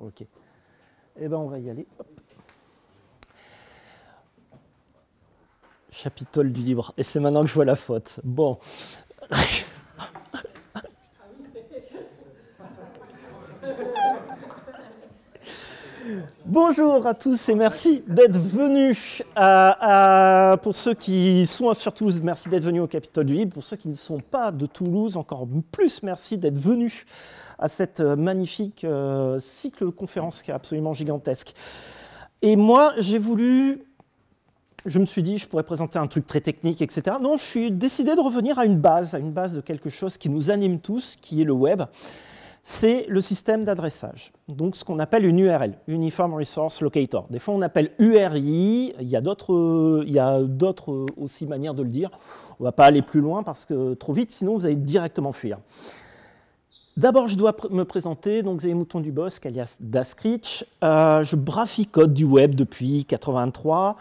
Ok. Eh bien, on va y aller. Hop. du libre. Et c'est maintenant que je vois la faute. Bon. Bonjour à tous et merci d'être venus. pour ceux qui sont sur Toulouse, merci d'être venus au Capitole du Libre. Pour ceux qui ne sont pas de Toulouse, encore plus merci d'être venus à cette euh, magnifique euh, cycle conférence qui est absolument gigantesque. Et moi, j'ai voulu je me suis dit, je pourrais présenter un truc très technique, etc. Non, je suis décidé de revenir à une base, à une base de quelque chose qui nous anime tous, qui est le web. C'est le système d'adressage, donc ce qu'on appelle une URL, Uniform Resource Locator. Des fois, on appelle URI, il y a d'autres euh, aussi manières de le dire. On ne va pas aller plus loin parce que trop vite, sinon vous allez directement fuir. D'abord, je dois me présenter, donc c'est Mouton du Bosque, alias Daskritch. Euh, je braficote du web depuis 83.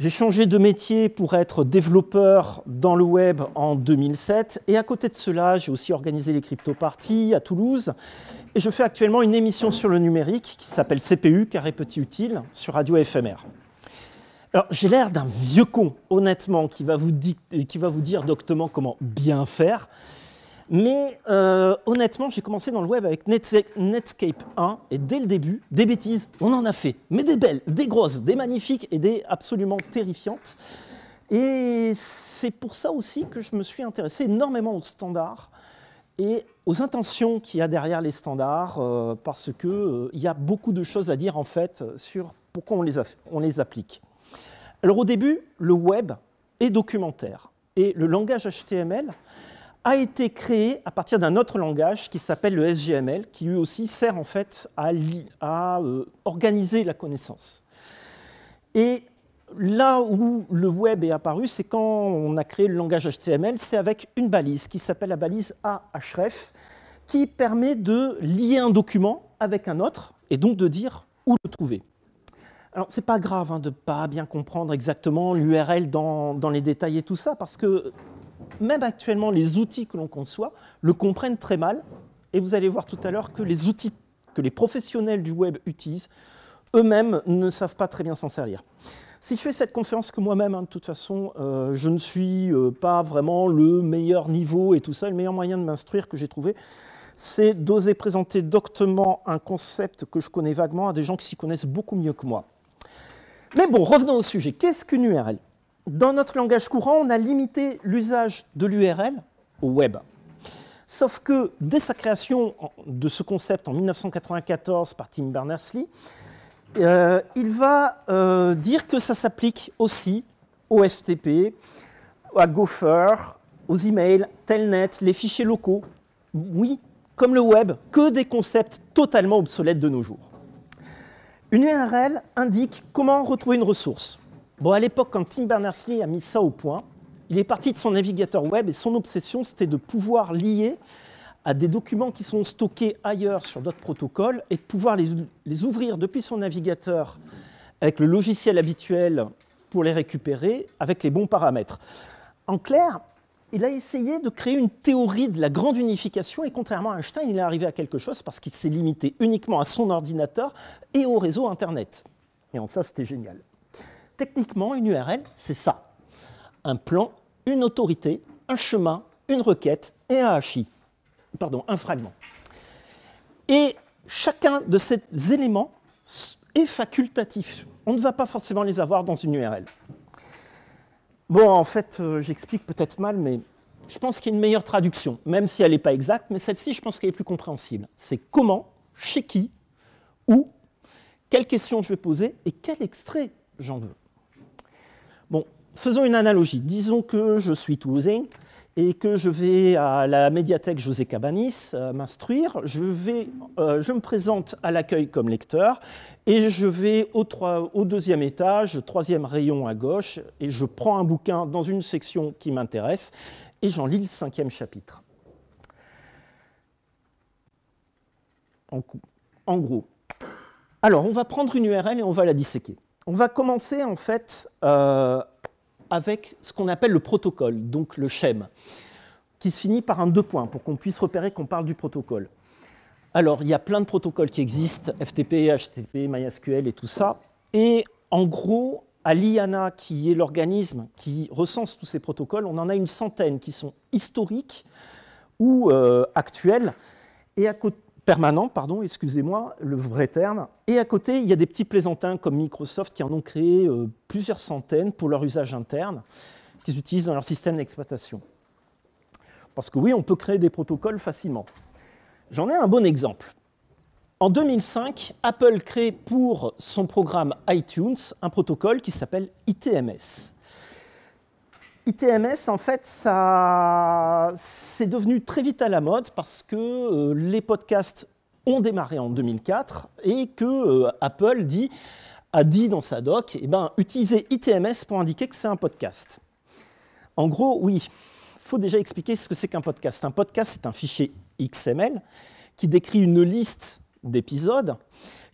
J'ai changé de métier pour être développeur dans le web en 2007. Et à côté de cela, j'ai aussi organisé les crypto-parties à Toulouse. Et je fais actuellement une émission sur le numérique qui s'appelle CPU, Carré Petit Utile, sur Radio FMR. Alors, j'ai l'air d'un vieux con, honnêtement, qui va, vous qui va vous dire doctement comment bien faire. Mais euh, honnêtement, j'ai commencé dans le web avec Netscape 1 et dès le début, des bêtises, on en a fait. Mais des belles, des grosses, des magnifiques et des absolument terrifiantes. Et c'est pour ça aussi que je me suis intéressé énormément aux standards et aux intentions qu'il y a derrière les standards, euh, parce qu'il euh, y a beaucoup de choses à dire en fait sur pourquoi on les, on les applique. Alors au début, le web est documentaire et le langage HTML a été créé à partir d'un autre langage qui s'appelle le SGML, qui lui aussi sert en fait à, euh, organiser la connaissance. Et là où le web est apparu, c'est quand on a créé le langage HTML, c'est avec une balise qui s'appelle la balise href, qui permet de lier un document avec un autre et donc de dire où le trouver. Alors, c'est pas grave hein, de ne pas bien comprendre exactement l'URL dans, les détails et tout ça, parce que même actuellement, les outils que l'on conçoit le comprennent très mal. Et vous allez voir tout à l'heure que les outils que les professionnels du web utilisent, eux-mêmes ne savent pas très bien s'en servir. Si je fais cette conférence que moi-même, hein, de toute façon, euh, je ne suis euh, pas vraiment le meilleur niveau et tout ça, le meilleur moyen de m'instruire que j'ai trouvé, c'est d'oser présenter doctement un concept que je connais vaguement à des gens qui s'y connaissent beaucoup mieux que moi. Mais bon, revenons au sujet. Qu'est-ce qu'une URL dans notre langage courant, on a limité l'usage de l'URL au web. Sauf que dès sa création de ce concept en 1994 par Tim Berners-Lee, euh, il va euh, dire que ça s'applique aussi au FTP, à Gopher, aux emails, Telnet, les fichiers locaux. Oui, comme le web, que des concepts totalement obsolètes de nos jours. Une URL indique comment retrouver une ressource. Bon, à l'époque, quand Tim Berners-Lee a mis ça au point, il est parti de son navigateur web et son obsession, c'était de pouvoir lier à des documents qui sont stockés ailleurs sur d'autres protocoles et de pouvoir les, ouvrir depuis son navigateur avec le logiciel habituel pour les récupérer avec les bons paramètres. En clair, il a essayé de créer une théorie de la grande unification et contrairement à Einstein, il est arrivé à quelque chose parce qu'il s'est limité uniquement à son ordinateur et au réseau Internet. Et en ça, c'était génial. Techniquement, une URL, c'est ça. Un plan, une autorité, un chemin, une requête et un Pardon, un fragment. Et chacun de ces éléments est facultatif. On ne va pas forcément les avoir dans une URL. Bon, en fait, euh, j'explique peut-être mal, mais je pense qu'il y a une meilleure traduction, même si elle n'est pas exacte, mais celle-ci, je pense qu'elle est plus compréhensible. C'est comment, chez qui, où, quelle question je vais poser et quel extrait j'en veux. Bon, faisons une analogie. Disons que je suis toulousain et que je vais à la médiathèque José Cabanis euh, m'instruire. Je, euh, je me présente à l'accueil comme lecteur et je vais au, deuxième étage, troisième rayon à gauche, et je prends un bouquin dans une section qui m'intéresse et j'en lis le cinquième chapitre. en gros. Alors, on va prendre une URL et on va la disséquer. On va commencer en fait euh, avec ce qu'on appelle le protocole, donc le schème, qui se finit par un deux points pour qu'on puisse repérer qu'on parle du protocole. Alors, il y a plein de protocoles qui existent, FTP, HTTP, MySQL et tout ça. Et en gros, à l'IANA, qui est l'organisme qui recense tous ces protocoles, on en a une centaine qui sont historiques ou actuelles, euh, actuels. Et à côté permanent, pardon, excusez-moi, le vrai terme. Et à côté, il y a des petits plaisantins comme Microsoft qui en ont créé euh, plusieurs centaines pour leur usage interne, qu'ils utilisent dans leur système d'exploitation. Parce que oui, on peut créer des protocoles facilement. J'en ai un bon exemple. En 2005, Apple crée pour son programme iTunes un protocole qui s'appelle ITMS. ITMS, en fait, ça, c'est devenu très vite à la mode parce que euh, les podcasts ont démarré en 2004 et que euh, Apple dit, a dit dans sa doc, eh ben, utilisez ITMS pour indiquer que c'est un podcast. En gros, oui, il faut déjà expliquer ce que c'est qu'un podcast. Un podcast, c'est un fichier XML qui décrit une liste d'épisodes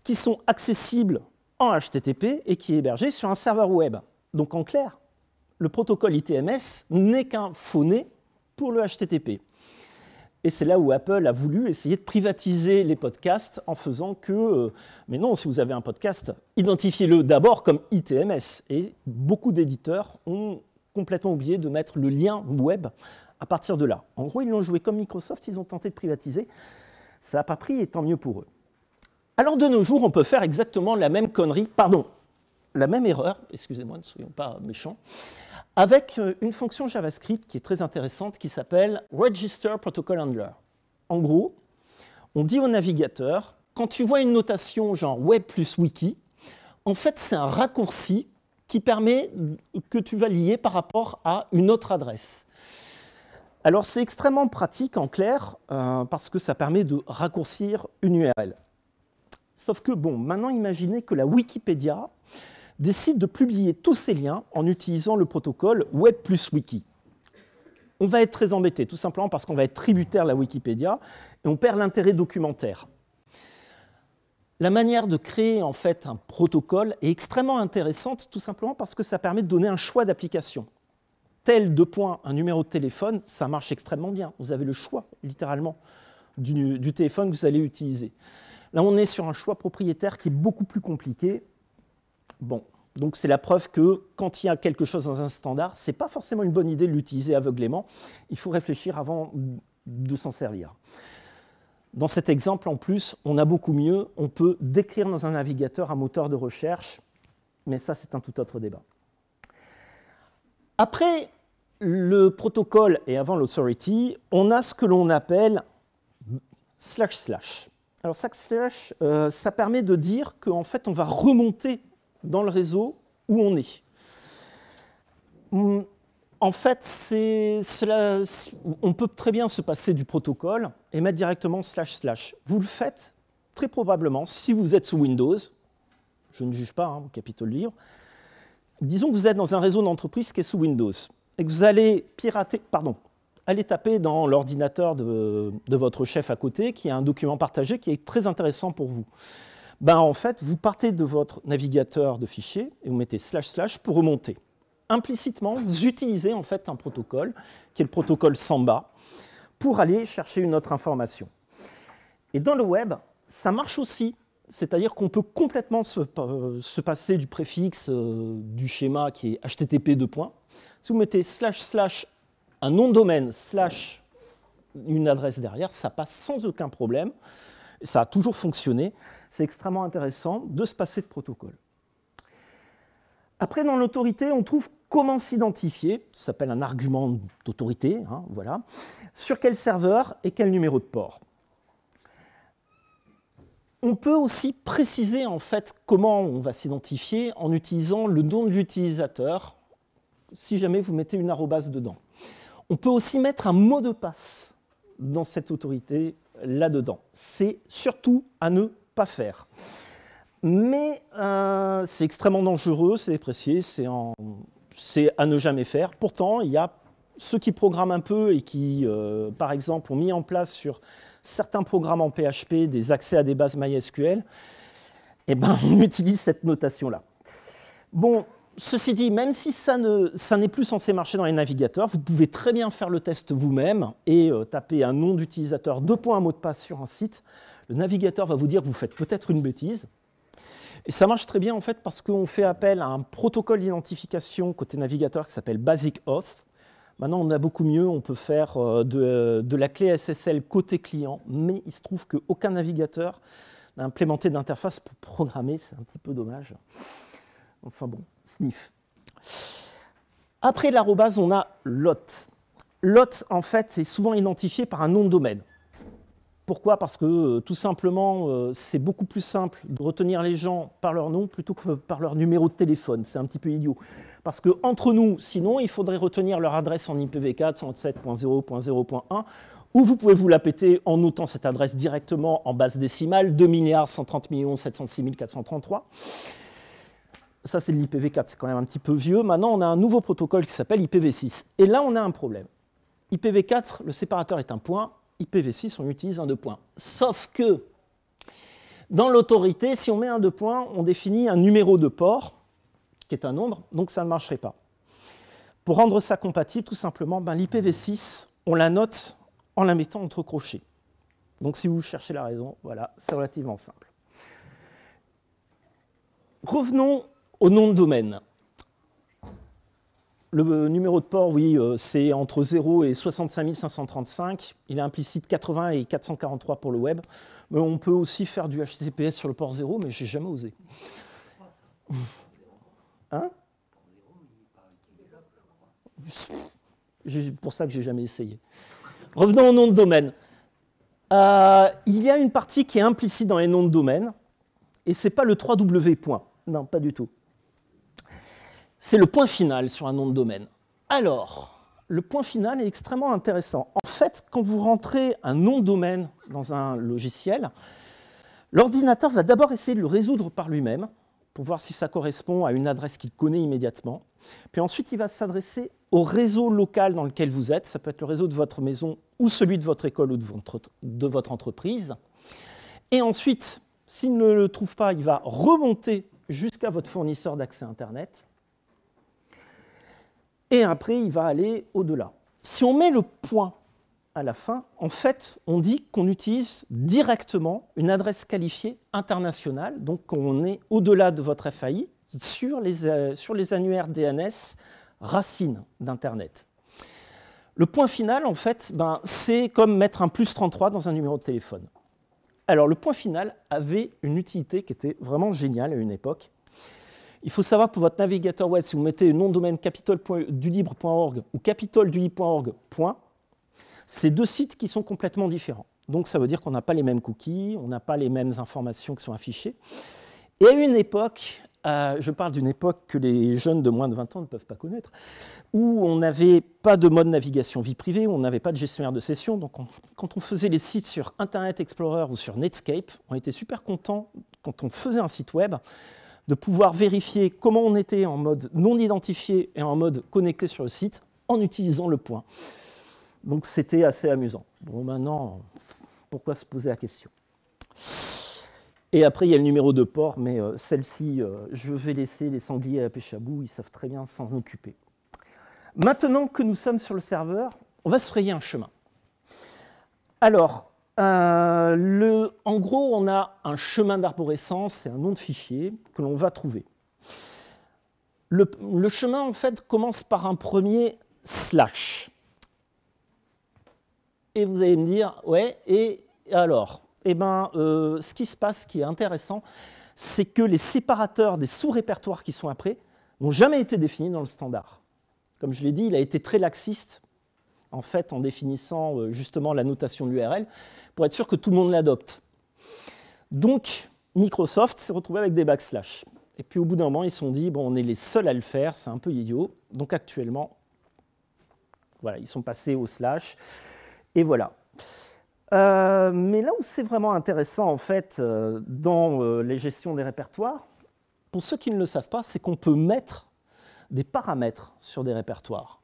qui sont accessibles en HTTP et qui est hébergé sur un serveur web. Donc en clair, le protocole ITMS n'est qu'un faux né pour le HTTP. Et c'est là où Apple a voulu essayer de privatiser les podcasts en faisant que, euh, mais non, si vous avez un podcast, identifiez-le d'abord comme ITMS. Et beaucoup d'éditeurs ont complètement oublié de mettre le lien web à partir de là. En gros, ils l'ont joué comme Microsoft, ils ont tenté de privatiser. Ça n'a pas pris et tant mieux pour eux. Alors de nos jours, on peut faire exactement la même connerie, pardon, la même erreur, excusez-moi, ne soyons pas méchants, avec euh, une fonction JavaScript qui est très intéressante qui s'appelle Register Protocol Handler. En gros, on dit au navigateur, quand tu vois une notation genre web plus wiki, en fait c'est un raccourci qui permet que tu vas lier par rapport à une autre adresse. Alors c'est extrêmement pratique en clair euh, parce que ça permet de raccourcir une URL. Sauf que bon, maintenant imaginez que la Wikipédia décide de publier tous ces liens en utilisant le protocole Web plus Wiki. On va être très embêté, tout simplement parce qu'on va être tributaire de la Wikipédia et on perd l'intérêt documentaire. La manière de créer en fait un protocole est extrêmement intéressante, tout simplement parce que ça permet de donner un choix d'application. Tel deux points, un numéro de téléphone, ça marche extrêmement bien. Vous avez le choix, littéralement, du téléphone que vous allez utiliser. Là, on est sur un choix propriétaire qui est beaucoup plus compliqué Bon, donc c'est la preuve que quand il y a quelque chose dans un standard, ce n'est pas forcément une bonne idée de l'utiliser aveuglément. Il faut réfléchir avant de s'en servir. Dans cet exemple, en plus, on a beaucoup mieux. On peut décrire dans un navigateur un moteur de recherche, mais ça, c'est un tout autre débat. Après le protocole et avant l'authority, on a ce que l'on appelle slash slash. Alors, slash, euh, ça permet de dire qu'en fait, on va remonter dans le réseau où on est. Hmm, en fait, on peut très bien se passer du protocole et mettre directement slash slash. Vous le faites très probablement si vous êtes sous Windows. Je ne juge pas, hein, au Capitole Libre. Disons que vous êtes dans un réseau d'entreprise qui est sous Windows et que vous allez pirater, pardon, allez taper dans l'ordinateur de, votre chef à côté, qui a un document partagé qui est très intéressant pour vous. Ben, en fait, vous partez de votre navigateur de fichiers et vous mettez slash slash pour remonter. Implicitement, vous utilisez en fait un protocole, qui est le protocole Samba, pour aller chercher une autre information. Et dans le web, ça marche aussi. C'est-à-dire qu'on peut complètement se, euh, passer du préfixe euh, du schéma qui est http 2. Si vous mettez slash slash un nom de domaine slash une adresse derrière, ça passe sans aucun problème ça a toujours fonctionné. C'est extrêmement intéressant de se passer de protocole. Après, dans l'autorité, on trouve comment s'identifier, ça s'appelle un argument d'autorité, hein, voilà, sur quel serveur et quel numéro de port. On peut aussi préciser en fait comment on va s'identifier en utilisant le nom de l'utilisateur, si jamais vous mettez une arrobase dedans. On peut aussi mettre un mot de passe dans cette autorité là-dedans. C'est surtout à ne pas faire. Mais euh, c'est extrêmement dangereux, c'est précis, c'est à ne jamais faire. Pourtant, il y a ceux qui programment un peu et qui, euh, par exemple, ont mis en place sur certains programmes en PHP des accès à des bases MySQL, eh ben, on utilise cette notation-là. Bon, Ceci dit, même si ça, ne, n'est plus censé marcher dans les navigateurs, vous pouvez très bien faire le test vous-même et euh, taper un nom d'utilisateur, deux points, un mot de passe sur un site. Le navigateur va vous dire que vous faites peut-être une bêtise. Et ça marche très bien en fait parce qu'on fait appel à un protocole d'identification côté navigateur qui s'appelle Basic Auth. Maintenant, on a beaucoup mieux, on peut faire euh, de, euh, de la clé SSL côté client, mais il se trouve qu'aucun navigateur n'a implémenté d'interface pour programmer, c'est un petit peu dommage. Enfin bon, sniff. Après l'arrobase, on a lot. Lot, en fait, est souvent identifié par un nom de domaine. Pourquoi Parce que euh, tout simplement, euh, c'est beaucoup plus simple de retenir les gens par leur nom plutôt que par leur numéro de téléphone. C'est un petit peu idiot. Parce que entre nous, sinon, il faudrait retenir leur adresse en IPv4 107.0.0.1, ou vous pouvez vous la péter en notant cette adresse directement en base décimale 2 milliards 130 706 433 ça c'est de l'IPv4, c'est quand même un petit peu vieux. Maintenant, on a un nouveau protocole qui s'appelle IPv6. Et là, on a un problème. IPv4, le séparateur est un point. IPv6, on utilise un deux points. Sauf que dans l'autorité, si on met un deux points, on définit un numéro de port, qui est un nombre, donc ça ne marcherait pas. Pour rendre ça compatible, tout simplement, ben, l'IPv6, on la note en la mettant entre crochets. Donc si vous cherchez la raison, voilà, c'est relativement simple. Revenons au nom de domaine. Le numéro de port, oui, euh, c'est entre 0 et 65 535. Il est implicite 80 et 443 pour le web. Mais on peut aussi faire du HTTPS sur le port 0, mais j'ai jamais osé. Hein Pour ça que j'ai jamais essayé. Revenons au nom de domaine. Euh, il y a une partie qui est implicite dans les noms de domaine, et c'est pas le 3W. Non, pas du tout. C'est le point final sur un nom de domaine. Alors, le point final est extrêmement intéressant. En fait, quand vous rentrez un nom de domaine dans un logiciel, l'ordinateur va d'abord essayer de le résoudre par lui-même pour voir si ça correspond à une adresse qu'il connaît immédiatement. Puis ensuite, il va s'adresser au réseau local dans lequel vous êtes. Ça peut être le réseau de votre maison ou celui de votre école ou de votre, de votre entreprise. Et ensuite, s'il ne le trouve pas, il va remonter jusqu'à votre fournisseur d'accès Internet et après il va aller au-delà. Si on met le point à la fin, en fait, on dit qu'on utilise directement une adresse qualifiée internationale, donc qu'on est au-delà de votre FAI, euh, sur les, annuaires DNS racines d'Internet. Le point final, en fait, ben, c'est comme mettre un plus 33 dans un numéro de téléphone. Alors, le point final avait une utilité qui était vraiment géniale à une époque, il faut savoir pour votre navigateur web, si vous mettez le nom de domaine capitoldulibre.org ou point, c'est deux sites qui sont complètement différents. Donc ça veut dire qu'on n'a pas les mêmes cookies, on n'a pas les mêmes informations qui sont affichées. Et à une époque, euh, je parle d'une époque que les jeunes de moins de 20 ans ne peuvent pas connaître, où on n'avait pas de mode navigation vie privée, où on n'avait pas de gestionnaire de session. Donc quand on faisait les sites sur Internet Explorer ou sur Netscape, on était super content quand on faisait un site web de pouvoir vérifier comment on était en mode non identifié et en mode connecté sur le site en utilisant le point. Donc c'était assez amusant. Bon, maintenant, pourquoi se poser la question Et après, il y a le numéro de port, mais euh, celle-ci, euh, je vais laisser les sangliers à la pêche à bout, ils savent très bien s'en occuper. Maintenant que nous sommes sur le serveur, on va se frayer un chemin. Alors, euh, le, en gros, on a un chemin d'arborescence et un nom de fichier que l'on va trouver. Le, chemin, en fait, commence par un premier slash. Et vous allez me dire, ouais, et alors Eh ben, euh, ce qui se passe, ce qui est intéressant, c'est que les séparateurs des sous-répertoires qui sont après n'ont jamais été définis dans le standard. Comme je l'ai dit, il a été très laxiste en fait, en définissant euh, justement la notation de l'URL, pour être sûr que tout le monde l'adopte. Donc, Microsoft s'est retrouvé avec des backslash. Et puis, au bout d'un moment, ils se sont dit, bon, on est les seuls à le faire, c'est un peu idiot. Donc, actuellement, voilà, ils sont passés au slash. Et voilà. Euh, mais là où c'est vraiment intéressant, en fait, euh, dans les gestions des répertoires, pour ceux qui ne le savent pas, c'est qu'on peut mettre des paramètres sur des répertoires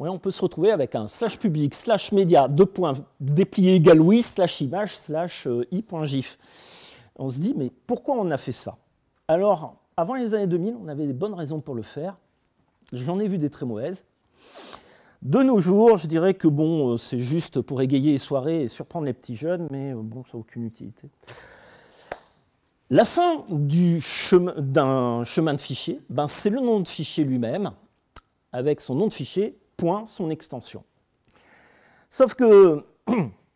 on peut se retrouver avec un slash public, slash média, deux points, déplié égal oui, slash image, slash euh, i.gif. On se dit, mais pourquoi on a fait ça Alors, avant les années 2000, on avait des bonnes raisons pour le faire. J'en ai vu des très mauvaises. De nos jours, je dirais que bon, euh, c'est juste pour égayer les soirées et surprendre les petits jeunes, mais euh, bon, ça n'a aucune utilité. La fin d'un chemin, chemin de fichier, ben, c'est le nom de fichier lui-même, avec son nom de fichier, point son extension. Sauf que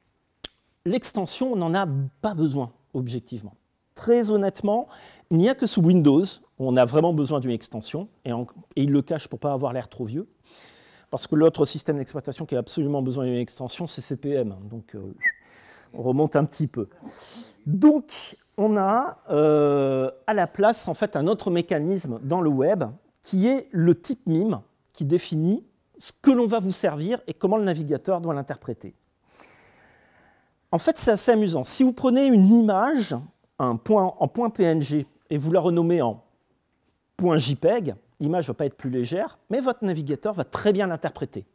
l'extension, on n'en a pas besoin, objectivement. Très honnêtement, il n'y a que sous Windows où on a vraiment besoin d'une extension, et, il le cache pour ne pas avoir l'air trop vieux, parce que l'autre système d'exploitation qui a absolument besoin d'une extension, c'est CPM. Donc, on euh, remonte un petit peu. Donc, on a euh, à la place, en fait, un autre mécanisme dans le web, qui est le type mime, qui définit ce que l'on va vous servir et comment le navigateur doit l'interpréter. En fait, c'est assez amusant. Si vous prenez une image un point, en point PNG et vous la renommez en point JPEG, l'image ne va pas être plus légère, mais votre navigateur va très bien l'interpréter.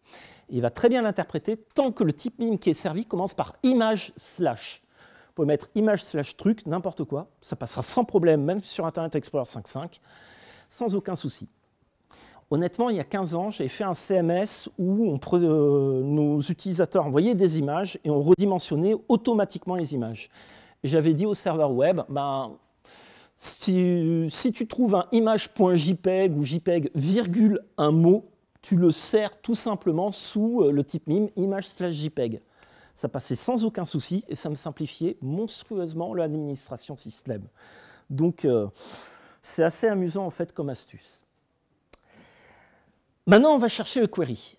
Il va très bien l'interpréter tant que le type mime qui est servi commence par image slash. Vous pouvez mettre image slash truc, n'importe quoi, ça passera sans problème, même sur Internet Explorer 5.5, sans aucun souci. Honnêtement, il y a 15 ans, j'ai fait un CMS où euh, nos utilisateurs envoyaient des images et on redimensionnait automatiquement les images. J'avais dit au serveur web, ben, si, tu trouves un image.jpg e ou JPEG, virgule, un mot, tu le sers tout simplement sous euh, le type mime image JPEG. Ça passait sans aucun souci et ça me simplifiait monstrueusement l'administration système. Donc, euh, c'est assez amusant en fait comme astuce. Maintenant, on va chercher le query.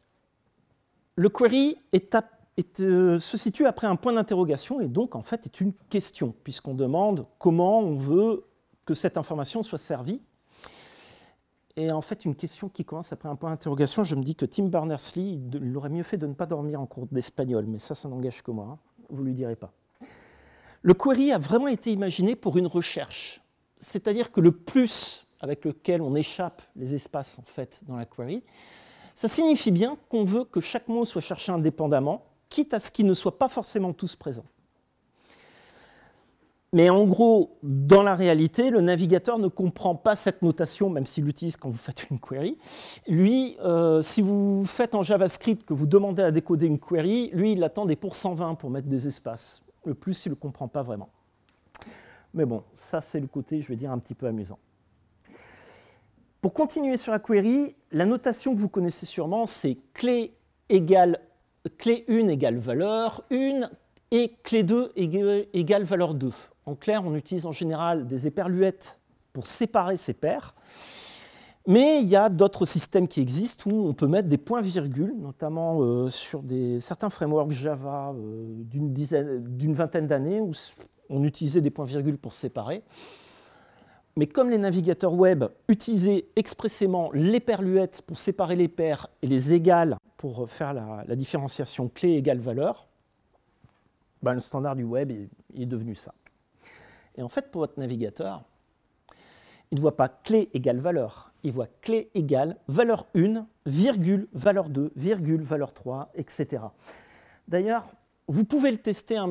Le query euh, se situe après un point d'interrogation et donc en fait est une question, puisqu'on demande comment on veut que cette information soit servie. Et en fait, une question qui commence après un point d'interrogation, je me dis que Tim Berners-Lee, l'aurait mieux fait de ne pas dormir en cours d'espagnol, mais ça, ça n'engage que moi, hein. vous ne lui direz pas. Le query a vraiment été imaginé pour une recherche, c'est-à-dire que le plus avec lequel on échappe les espaces en fait dans la query, ça signifie bien qu'on veut que chaque mot soit cherché indépendamment, quitte à ce qu'ils ne soient pas forcément tous présents. Mais en gros, dans la réalité, le navigateur ne comprend pas cette notation, même s'il l'utilise quand vous faites une query. Lui, euh, si vous faites en JavaScript que vous demandez à décoder une query, lui, il attend des pour 120 pour mettre des espaces. Le plus, il ne le comprend pas vraiment. Mais bon, ça, c'est le côté, je vais dire, un petit peu amusant. Pour continuer sur la query, la notation que vous connaissez sûrement, c'est clé clé 1 égale valeur 1 et clé 2 égale valeur 2. En clair, on utilise en général des éperluettes pour séparer ces paires. Mais il y a d'autres systèmes qui existent où on peut mettre des points-virgules, notamment euh, sur certains frameworks Java euh, d'une vingtaine d'années où on utilisait des points-virgules pour séparer mais comme les navigateurs web utilisaient expressément les perluettes pour séparer les paires et les égales pour faire la, différenciation clé égale valeur, ben, le standard du web est, est, devenu ça. Et en fait, pour votre navigateur, il ne voit pas clé égale valeur, il voit clé égale valeur 1, virgule, valeur 2, virgule, valeur 3, etc. D'ailleurs, vous pouvez le tester hein,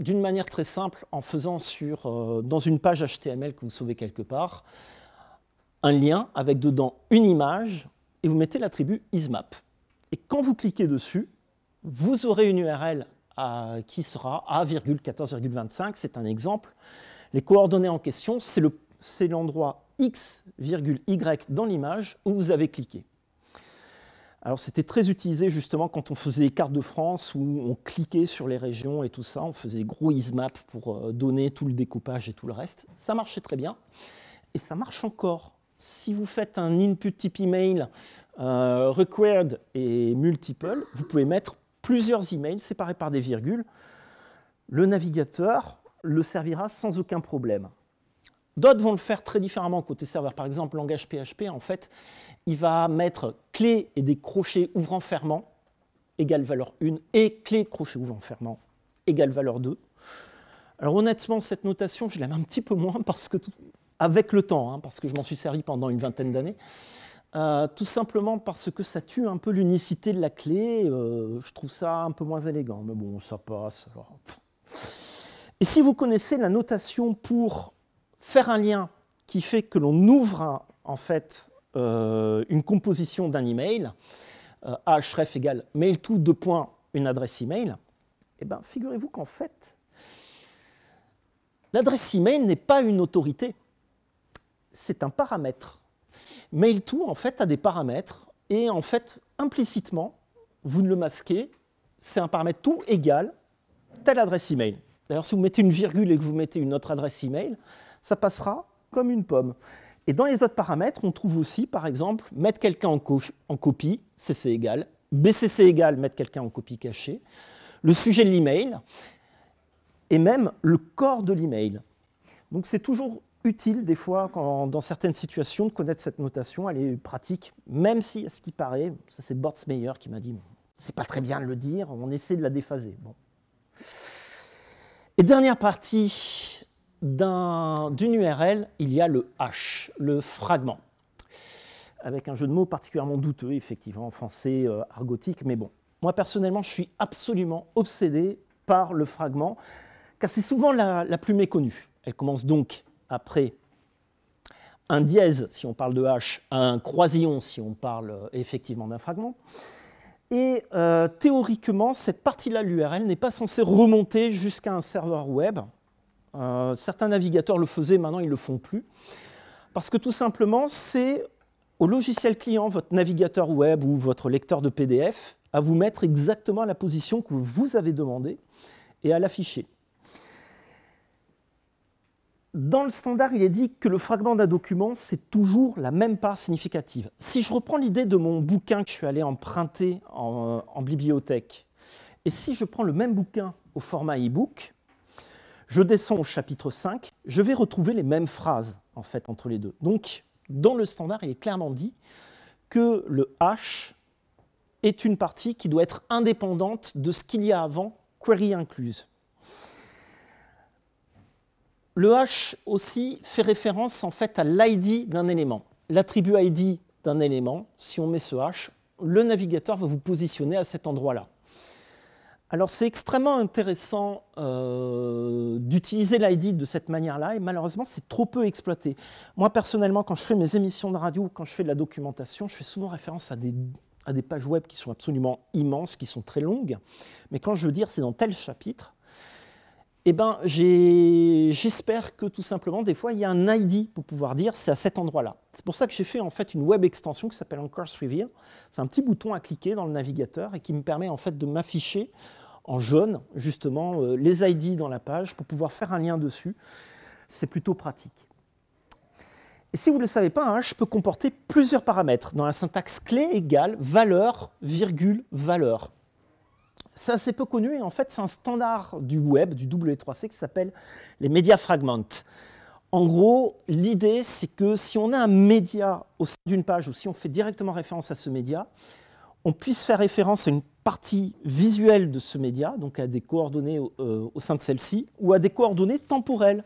d'une manière très simple en faisant sur, euh, dans une page HTML que vous sauvez quelque part un lien avec dedans une image et vous mettez l'attribut ismap. Et quand vous cliquez dessus, vous aurez une URL euh, qui sera A14.25. C'est un exemple. Les coordonnées en question, c'est l'endroit x, y dans l'image où vous avez cliqué. Alors c'était très utilisé justement quand on faisait les cartes de France où on cliquait sur les régions et tout ça, on faisait gros ismap pour euh, donner tout le découpage et tout le reste. Ça marchait très bien et ça marche encore. Si vous faites un input type email euh, required et multiple, vous pouvez mettre plusieurs emails séparés par des virgules. Le navigateur le servira sans aucun problème. D'autres vont le faire très différemment côté serveur. Par exemple, langage PHP, en fait, il va mettre clé et des crochets ouvrant-fermant égale valeur 1 et clé crochet ouvrant-fermant égale valeur 2. Alors honnêtement, cette notation, je l'aime un petit peu moins parce que avec le temps, hein, parce que je m'en suis servi pendant une vingtaine d'années, euh, tout simplement parce que ça tue un peu l'unicité de la clé. Euh, je trouve ça un peu moins élégant, mais bon, ça passe. Et si vous connaissez la notation pour faire un lien qui fait que l'on ouvre en fait euh, une composition d'un email, euh, href égale mail deux points, une adresse email, eh ben, figurez-vous qu'en fait, l'adresse email n'est pas une autorité, c'est un paramètre. mail en fait, a des paramètres, et en fait, implicitement, vous ne le masquez, c'est un paramètre tout égal telle adresse email. D'ailleurs, si vous mettez une virgule et que vous mettez une autre adresse email, ça passera comme une pomme. Et dans les autres paramètres, on trouve aussi, par exemple, mettre quelqu'un en, copie, CC égal, BCC égale, mettre quelqu'un en copie cachée, le sujet de l'email, et même le corps de l'email. Donc c'est toujours utile, des fois, dans certaines situations, de connaître cette notation, elle est pratique, même si, à ce qui paraît, ça c'est Bortsmeyer qui m'a dit, c'est pas très bien de le dire, on essaie de la déphaser. Bon. Et dernière partie d'une URL, il y a le h, le fragment, avec un jeu de mots particulièrement douteux, effectivement, en français euh, argotique, mais bon. Moi, personnellement, je suis absolument obsédé par le fragment, car c'est souvent la, plus méconnue. Elle commence donc après un dièse, si on parle de h, un croisillon, si on parle euh, effectivement d'un fragment. Et euh, théoriquement, cette partie-là l'URL n'est pas censée remonter jusqu'à un serveur web, euh, certains navigateurs le faisaient, maintenant ils ne le font plus. Parce que tout simplement, c'est au logiciel client, votre navigateur web ou votre lecteur de PDF, à vous mettre exactement à la position que vous avez demandé et à l'afficher. Dans le standard, il est dit que le fragment d'un document, c'est toujours la même part significative. Si je reprends l'idée de mon bouquin que je suis allé emprunter en, euh, en bibliothèque, et si je prends le même bouquin au format e-book, je descends au chapitre 5, je vais retrouver les mêmes phrases en fait entre les deux. Donc dans le standard, il est clairement dit que le h est une partie qui doit être indépendante de ce qu'il y a avant, query incluse. Le h aussi fait référence en fait à l'ID d'un élément. L'attribut ID d'un élément, si on met ce h, le navigateur va vous positionner à cet endroit-là. Alors c'est extrêmement intéressant euh, d'utiliser l'ID de cette manière-là et malheureusement c'est trop peu exploité. Moi personnellement quand je fais mes émissions de radio quand je fais de la documentation, je fais souvent référence à des, pages web qui sont absolument immenses, qui sont très longues, mais quand je veux dire c'est dans tel chapitre, eh ben, j'espère que tout simplement, des fois, il y a un ID pour pouvoir dire c'est à cet endroit-là. C'est pour ça que j'ai fait en fait une web extension qui s'appelle Encore Reveal. C'est un petit bouton à cliquer dans le navigateur et qui me permet en fait de m'afficher en jaune, justement, euh, les ID dans la page pour pouvoir faire un lien dessus. C'est plutôt pratique. Et si vous ne le savez pas, un hein, hash peut comporter plusieurs paramètres dans la syntaxe clé égale valeur, virgule, valeur. C'est peu connu et en fait c'est un standard du web, du W3C qui s'appelle les media fragments. En gros, l'idée c'est que si on a un média au sein d'une page ou si on fait directement référence à ce média, on puisse faire référence à une partie visuelle de ce média, donc à des coordonnées euh, au sein de celle-ci, ou à des coordonnées temporelles.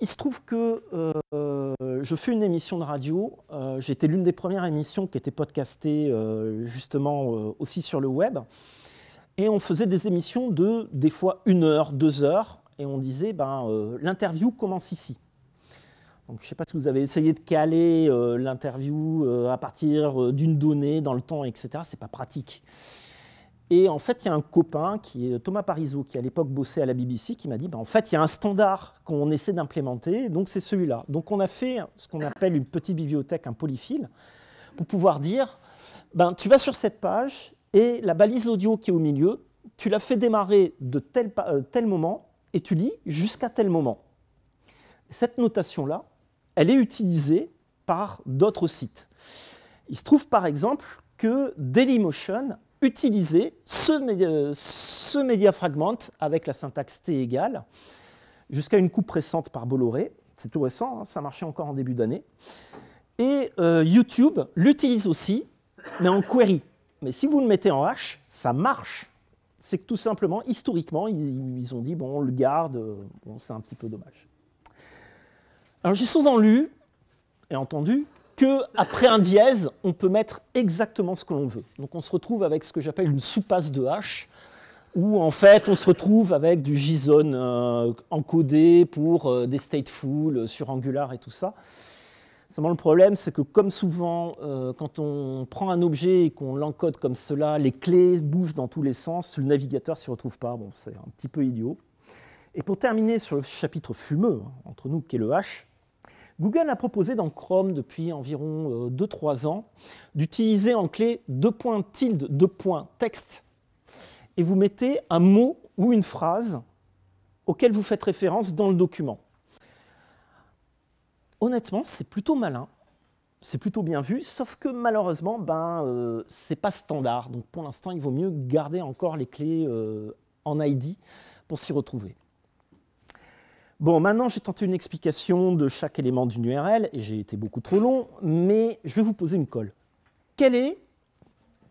Il se trouve que euh, je fais une émission de radio, euh, j'étais l'une des premières émissions qui était podcastée justement aussi sur le web, et on faisait des émissions de des fois une heure, deux heures, et on disait ben, l'interview commence ici je ne sais pas si vous avez essayé de caler euh, l'interview euh, à partir euh, d'une donnée dans le temps, etc. Ce n'est pas pratique. Et en fait, il y a un copain qui est Thomas Parizeau, qui à l'époque bossait à la BBC, qui m'a dit bah, en fait, il y a un standard qu'on essaie d'implémenter, donc c'est celui-là. Donc, on a fait ce qu'on appelle une petite bibliothèque, un polyphile, pour pouvoir dire ben, tu vas sur cette page et la balise audio qui est au milieu, tu la fais démarrer de tel moment et tu lis jusqu'à tel moment. Cette notation-là, elle est utilisée par d'autres sites. Il se trouve par exemple que Dailymotion utilisait ce, média, fragment avec la syntaxe T égale jusqu'à une coupe récente par Bolloré. C'est tout récent, hein, ça marchait encore en début d'année. Et euh, YouTube l'utilise aussi, mais en query. Mais si vous le mettez en H, ça marche. C'est que tout simplement, historiquement, ils, ont dit, bon, on le garde, euh, c'est un petit peu dommage. Alors j'ai souvent lu et entendu que après un dièse, on peut mettre exactement ce que l'on veut. Donc on se retrouve avec ce que j'appelle une soupasse de H, où en fait on se retrouve avec du JSON euh, encodé pour euh, des stateful euh, sur Angular et tout ça. Seulement le problème, c'est que comme souvent, quand on prend un objet et qu'on l'encode comme cela, les clés bougent dans tous les sens, le navigateur s'y retrouve pas. Bon, c'est un petit peu idiot. Et pour terminer sur le chapitre fumeux, hein, entre nous, qui est le H, Google a proposé dans Chrome depuis environ 2-3 euh, ans d'utiliser en clé deux points tilde, deux texte, et vous mettez un mot ou une phrase auquel vous faites référence dans le document. Honnêtement, c'est plutôt malin, c'est plutôt bien vu, sauf que malheureusement, ben, n'est euh, c'est pas standard. Donc pour l'instant, il vaut mieux garder encore les clés euh, en ID pour s'y retrouver. Bon, maintenant j'ai tenté une explication de chaque élément d'une URL et j'ai été beaucoup trop long, mais je vais vous poser une colle. Quel est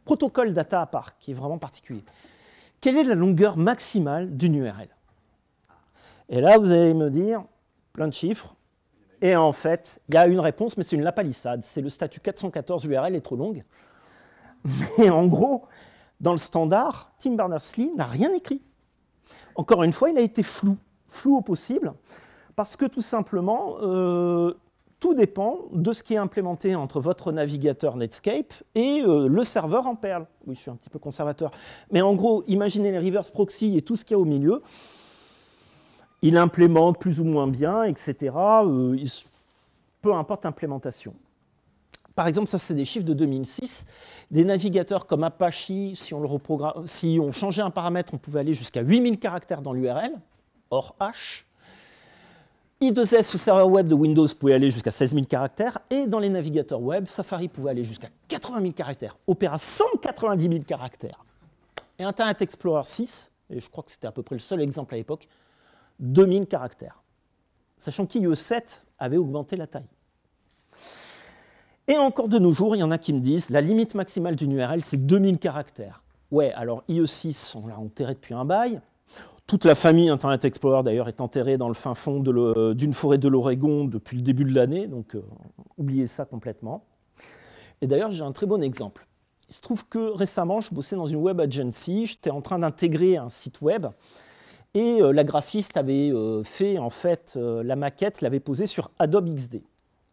protocole data à part qui est vraiment particulier Quelle est la longueur maximale d'une URL Et là, vous allez me dire plein de chiffres. Et en fait, il y a une réponse, mais c'est une lapalissade. C'est le statut 414 URL est trop longue. Mais en gros, dans le standard, Tim Berners-Lee n'a rien écrit. Encore une fois, il a été flou flou au possible, parce que tout simplement, euh, tout dépend de ce qui est implémenté entre votre navigateur Netscape et euh, le serveur en Perl. Oui, je suis un petit peu conservateur. Mais en gros, imaginez les reverse proxy et tout ce qu'il y a au milieu. Il implémente plus ou moins bien, etc. Euh, peu importe l'implémentation. Par exemple, ça c'est des chiffres de 2006. Des navigateurs comme Apache, si on, si on changeait un paramètre, on pouvait aller jusqu'à 8000 caractères dans l'URL hors H. I2S, serveur web de Windows, pouvait aller jusqu'à 16 000 caractères. Et dans les navigateurs web, Safari pouvait aller jusqu'à 80 000 caractères. Opéra 190 000 caractères. Et Internet Explorer 6, et je crois que c'était à peu près le seul exemple à l'époque, 2000 caractères. Sachant qu'IE7 avait augmenté la taille. Et encore de nos jours, il y en a qui me disent la limite maximale d'une URL, c'est 2000 caractères. Ouais, alors IE6, on l'a enterré depuis un bail. Toute la famille Internet Explorer, d'ailleurs, est enterrée dans le fin fond d'une forêt de l'Oregon depuis le début de l'année, donc euh, oubliez ça complètement. Et d'ailleurs, j'ai un très bon exemple. Il se trouve que récemment, je bossais dans une web agency, j'étais en train d'intégrer un site web, et euh, la graphiste avait euh, fait, en fait, la maquette, l'avait posée sur Adobe XD.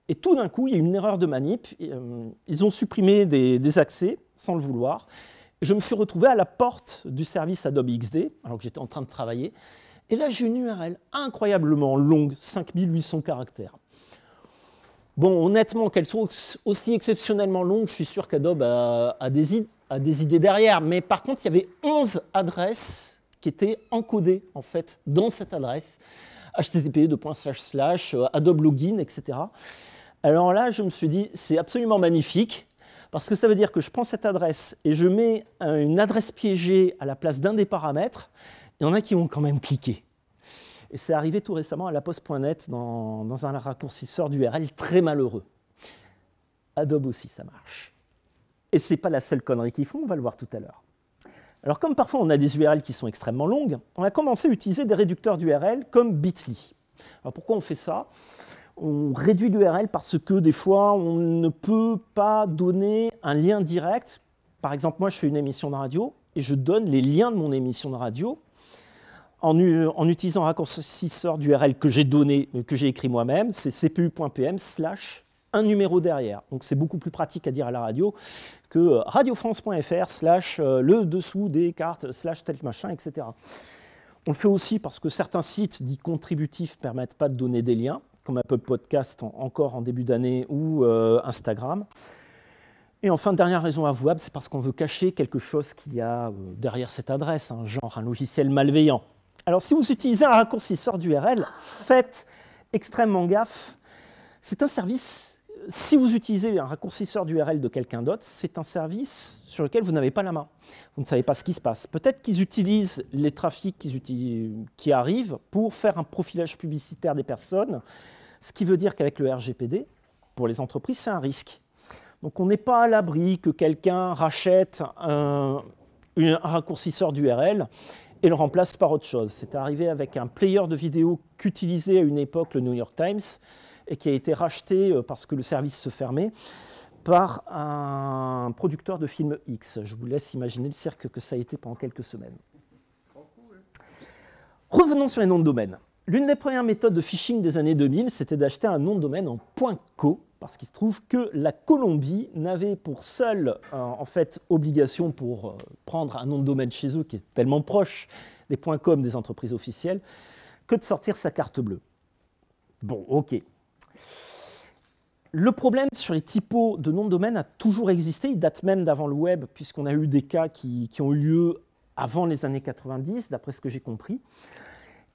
Et tout d'un coup, il y a eu une erreur de manip, ils ont supprimé des accès sans le vouloir, je me suis retrouvé à la porte du service Adobe XD, alors que j'étais en train de travailler. Et là, j'ai une URL incroyablement longue, 5800 caractères. Bon, honnêtement, qu'elle soit aussi exceptionnellement longue, je suis sûr qu'Adobe a, des idées derrière. Mais par contre, il y avait 11 adresses qui étaient encodées, en fait, dans cette adresse. http://adobe euh, login, etc. Alors là, je me suis dit, c'est absolument magnifique. Parce que ça veut dire que je prends cette adresse et je mets une adresse piégée à la place d'un des paramètres. Il y en a qui vont quand même cliquer. Et c'est arrivé tout récemment à la poste.net dans, dans un raccourcisseur d'URL très malheureux. Adobe aussi, ça marche. Et ce n'est pas la seule connerie qu'ils font, on va le voir tout à l'heure. Alors comme parfois on a des URL qui sont extrêmement longues, on a commencé à utiliser des réducteurs d'URL comme Bitly. Alors pourquoi on fait ça on réduit l'URL parce que des fois, on ne peut pas donner un lien direct. Par exemple, moi, je fais une émission de radio et je donne les liens de mon émission de radio en, utilisant un raccourcisseur d'URL que j'ai donné, que j'ai écrit moi-même, c'est cpu.pm slash un numéro derrière. Donc c'est beaucoup plus pratique à dire à la radio que euh, radiofrance.fr slash euh, le dessous des cartes slash tel machin, etc. On le fait aussi parce que certains sites dits contributifs ne permettent pas de donner des liens comme Apple Podcast encore en début d'année ou euh, Instagram. Et enfin, dernière raison avouable, c'est parce qu'on veut cacher quelque chose qu'il y a euh, derrière cette adresse, un hein, genre un logiciel malveillant. Alors si vous utilisez un raccourcisseur d'URL, faites extrêmement gaffe. C'est un service si vous utilisez un raccourcisseur d'URL de quelqu'un d'autre, c'est un service sur lequel vous n'avez pas la main. Vous ne savez pas ce qui se passe. Peut-être qu'ils utilisent les trafics qui arrivent pour faire un profilage publicitaire des personnes, ce qui veut dire qu'avec le RGPD, pour les entreprises, c'est un risque. Donc on n'est pas à l'abri que quelqu'un rachète un, un raccourcisseur d'URL et le remplace par autre chose. C'est arrivé avec un player de vidéo qu'utilisait à une époque le New York Times et qui a été racheté euh, parce que le service se fermait par un producteur de films X. Je vous laisse imaginer le cirque que ça a été pendant quelques semaines. Revenons sur les noms de domaine. L'une des premières méthodes de phishing des années 2000, c'était d'acheter un nom de domaine en .co, parce qu'il se trouve que la Colombie n'avait pour seule euh, en fait, obligation pour euh, prendre un nom de domaine chez eux, qui est tellement proche des .com des entreprises officielles, que de sortir sa carte bleue. Bon, ok, le problème sur les typos de noms de domaine a toujours existé, il date même d'avant le web, puisqu'on a eu des cas qui, ont eu lieu avant les années 90, d'après ce que j'ai compris.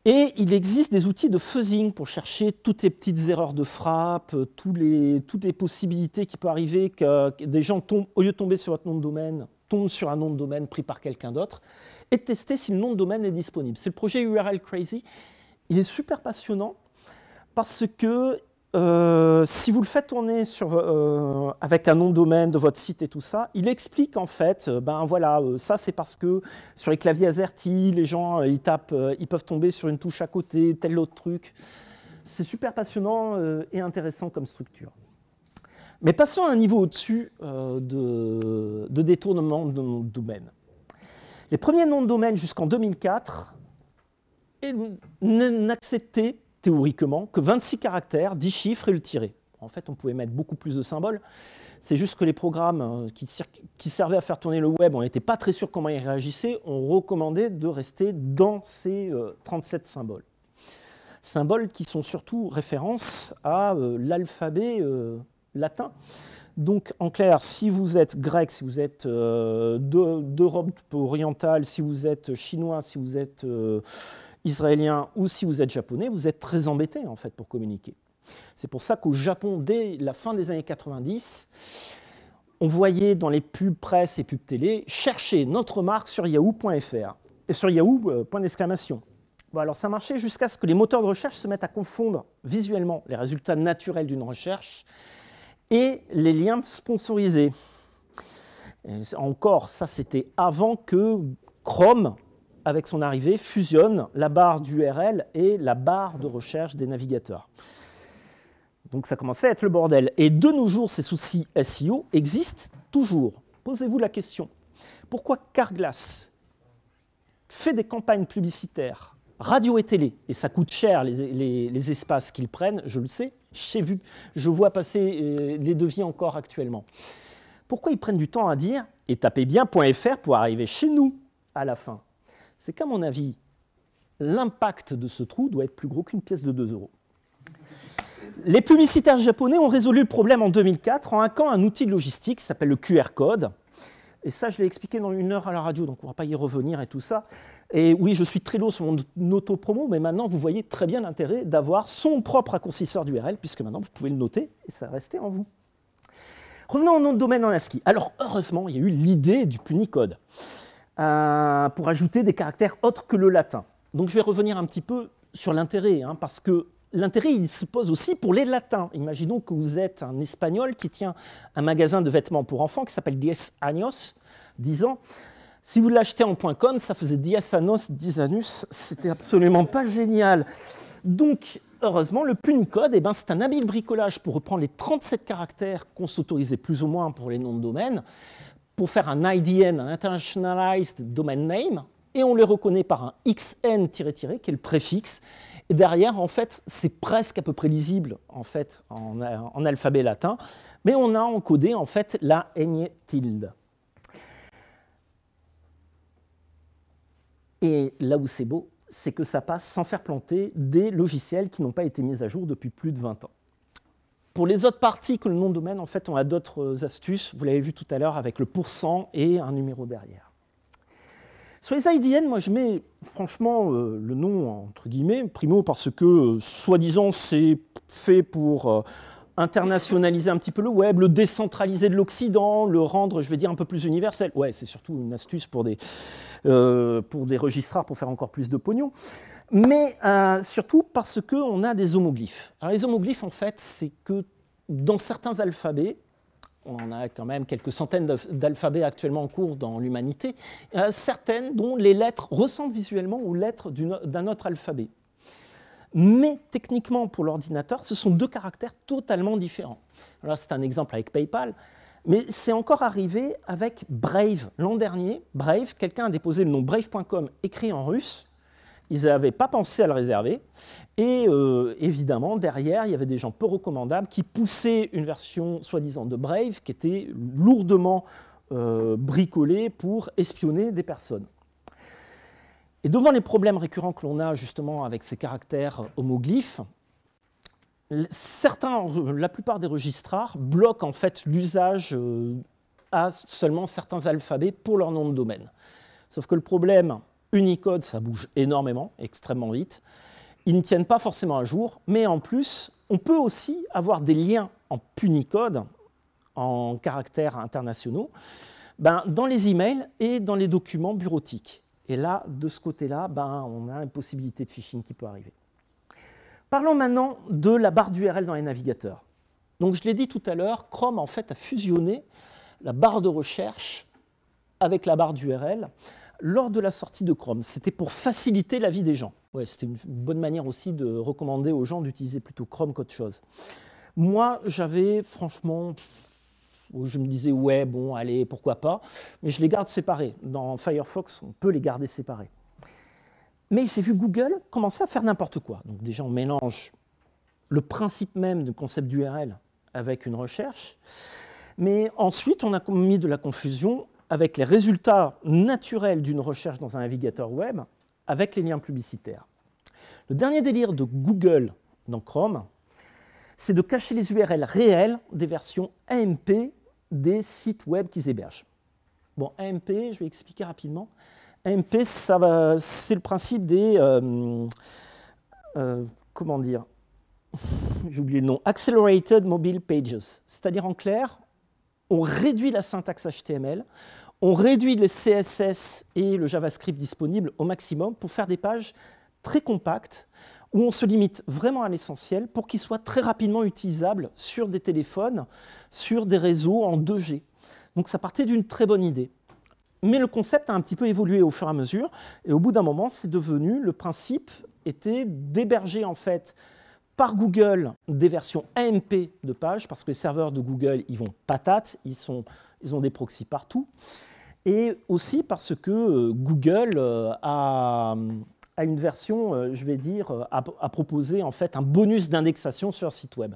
Et il existe des outils de fuzzing pour chercher toutes les petites erreurs de frappe, les, toutes les possibilités qui peuvent arriver que, des gens tombent, au lieu de tomber sur votre nom de domaine, tombent sur un nom de domaine pris par quelqu'un d'autre, et tester si le nom de domaine est disponible. C'est le projet URL Crazy. Il est super passionnant parce que euh, si vous le faites tourner euh, avec un nom de domaine de votre site et tout ça, il explique en fait, euh, ben voilà, ça c'est parce que sur les claviers AZERTY, les gens ils tapent, ils peuvent tomber sur une touche à côté, tel autre truc. C'est super passionnant et intéressant comme structure. Mais passons à un niveau au-dessus de, détournement de nom de domaine. Les premiers noms de domaine jusqu'en 2004 n'acceptaient théoriquement, que 26 caractères, 10 chiffres et le tirer. En fait, on pouvait mettre beaucoup plus de symboles. C'est juste que les programmes euh, qui, servaient à faire tourner le web, on n'était pas très sûr comment ils réagissaient. On recommandait de rester dans ces 37 euh, symboles. Symboles qui sont surtout référence à euh, l'alphabet latin. Donc, en clair, si vous êtes grec, si vous êtes d'Europe orientale, si vous êtes chinois, si vous êtes israélien ou si vous êtes japonais, vous êtes très embêté en fait pour communiquer. C'est pour ça qu'au Japon, dès la fin des années 90, on voyait dans les pubs presse et pubs télé chercher notre marque sur yahoo.fr et sur Yahoo, euh, alors ça marchait jusqu'à ce que les moteurs de recherche se mettent à confondre visuellement les résultats naturels d'une recherche et les liens sponsorisés. encore, ça c'était avant que Chrome avec son arrivée, fusionne la barre d'URL et la barre de recherche des navigateurs. Donc ça commençait à être le bordel. Et de nos jours, ces soucis SEO existent toujours. Posez-vous la question. Pourquoi Carglass fait des campagnes publicitaires, radio et télé, et ça coûte cher les, espaces qu'ils prennent, je le sais, j'ai vu, je vois passer euh, les devis encore actuellement. Pourquoi ils prennent du temps à dire, et tapez bien .fr pour arriver chez nous à la fin c'est qu'à mon avis, l'impact de ce trou doit être plus gros qu'une pièce de 2 euros. Les publicitaires japonais ont résolu le problème en 2004 en hackant un outil de logistique qui s'appelle le QR code. Et ça, je l'ai expliqué dans une heure à la radio, donc on ne va pas y revenir et tout ça. Et oui, je suis très lourd sur mon auto-promo, mais maintenant, vous voyez très bien l'intérêt d'avoir son propre raccourcisseur d'URL, puisque maintenant, vous pouvez le noter et ça va rester en vous. Revenons au nom de domaine en ASCII. Alors, heureusement, il y a eu l'idée du punicode. Euh, pour ajouter des caractères autres que le latin. Donc je vais revenir un petit peu sur l'intérêt, hein, parce que l'intérêt, il se pose aussi pour les latins. Imaginons que vous êtes un espagnol qui tient un magasin de vêtements pour enfants qui s'appelle Diez Años, 10 ans. Si vous l'achetez en .com, ça faisait Diez Anos, 10 anus, c'était absolument pas génial. Donc, heureusement, le punicode, et eh ben, c'est un habile bricolage pour reprendre les 37 caractères qu'on s'autorisait plus ou moins pour les noms de domaine pour faire un IDN, un Internationalized Domain Name, et on les reconnaît par un XN- qui est le préfixe. Et derrière, en fait, c'est presque à peu près lisible en fait en, alphabet latin, mais on a encodé en fait la n tilde. Et là où c'est beau, c'est que ça passe sans faire planter des logiciels qui n'ont pas été mis à jour depuis plus de 20 ans. Pour les autres parties que le nom de domaine, en fait, on a d'autres astuces. Vous l'avez vu tout à l'heure avec le pourcent et un numéro derrière. Sur les IDN, moi je mets franchement euh, le nom entre guillemets, primo parce que euh, soi-disant c'est fait pour euh, internationaliser un petit peu le web, le décentraliser de l'Occident, le rendre, je vais dire, un peu plus universel. Ouais, c'est surtout une astuce pour des, pour des registrars pour faire encore plus de pognon mais euh, surtout parce qu'on a des homoglyphes. Alors les homoglyphes, en fait, c'est que dans certains alphabets, on a quand même quelques centaines d'alphabets actuellement en cours dans l'humanité, euh, certaines dont les lettres ressemblent visuellement aux lettres d'un autre alphabet. Mais techniquement, pour l'ordinateur, ce sont deux caractères totalement différents. Alors c'est un exemple avec PayPal. Mais c'est encore arrivé avec Brave. L'an dernier, Brave, quelqu'un a déposé le nom brave.com écrit en russe ils n'avaient pas pensé à le réserver. Et euh, évidemment, derrière, il y avait des gens peu recommandables qui poussaient une version soi-disant de Brave qui était lourdement euh, bricolée pour espionner des personnes. Et devant les problèmes récurrents que l'on a justement avec ces caractères homoglyphes, certains, la plupart des registrars bloquent en fait l'usage euh, à seulement certains alphabets pour leur nom de domaine. Sauf que le problème, Unicode, ça bouge énormément, extrêmement vite. Ils ne tiennent pas forcément à jour, mais en plus, on peut aussi avoir des liens en punicode, en caractères internationaux, ben, dans les emails et dans les documents bureautiques. Et là, de ce côté-là, ben, on a une possibilité de phishing qui peut arriver. Parlons maintenant de la barre d'URL dans les navigateurs. Donc, je l'ai dit tout à l'heure, Chrome en fait a fusionné la barre de recherche avec la barre d'URL lors de la sortie de Chrome. C'était pour faciliter la vie des gens. Ouais, c'était une bonne manière aussi de recommander aux gens d'utiliser plutôt Chrome qu'autre chose. Moi, j'avais franchement je me disais ouais bon allez pourquoi pas mais je les garde séparés dans Firefox on peut les garder séparés mais j'ai vu Google commencer à faire n'importe quoi donc déjà on mélange le principe même du concept d'URL avec une recherche mais ensuite on a mis de la confusion avec les résultats naturels d'une recherche dans un navigateur web avec les liens publicitaires. Le dernier délire de Google dans Chrome, c'est de cacher les URL réelles des versions AMP des sites web qu'ils hébergent. Bon, AMP, je vais expliquer rapidement. AMP, c'est le principe des... Euh, euh, comment dire J'ai oublié le nom. Accelerated Mobile Pages. C'est-à-dire en clair, on réduit la syntaxe HTML, on réduit les CSS et le JavaScript disponibles au maximum pour faire des pages très compactes où on se limite vraiment à l'essentiel pour qu'ils soient très rapidement utilisables sur des téléphones, sur des réseaux en 2G. Donc ça partait d'une très bonne idée. Mais le concept a un petit peu évolué au fur et à mesure, et au bout d'un moment, c'est devenu, le principe était d'héberger en fait par Google des versions AMP de pages, parce que les serveurs de Google, ils vont patate, ils, sont, ils ont des proxys partout. Et aussi parce que euh, Google euh, a, une version, euh, je vais dire, a, proposé en fait un bonus d'indexation sur un site web.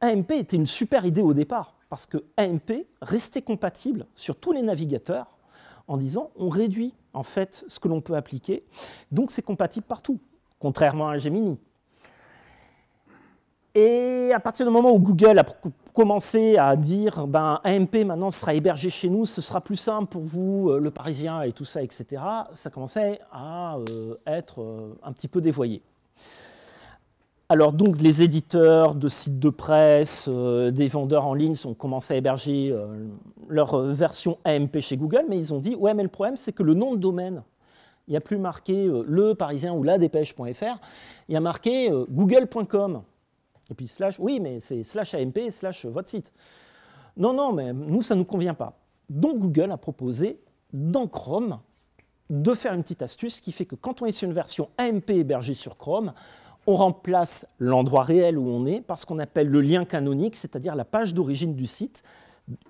AMP était une super idée au départ, parce que AMP restait compatible sur tous les navigateurs en disant on réduit en fait ce que l'on peut appliquer, donc c'est compatible partout, contrairement à Gemini et à partir du moment où Google a commencé à dire ben, AMP maintenant sera hébergé chez nous, ce sera plus simple pour vous, euh, le Parisien et tout ça, etc., ça commençait à euh, être euh, un petit peu dévoyé. Alors donc les éditeurs de sites de presse, des vendeurs en ligne ont commencé à héberger leur version AMP chez Google, mais ils ont dit ouais mais le problème c'est que le nom de domaine il n'y a plus marqué le parisien ou la dépêche.fr, il y a marqué google.com. Et puis slash, oui, mais c'est slash AMP, slash votre site. Non, non, mais nous, ça ne nous convient pas. Donc Google a proposé dans Chrome de faire une petite astuce qui fait que quand on est sur une version AMP hébergée sur Chrome, on remplace l'endroit réel où on est par ce qu'on appelle le lien canonique, c'est-à-dire la page d'origine du site,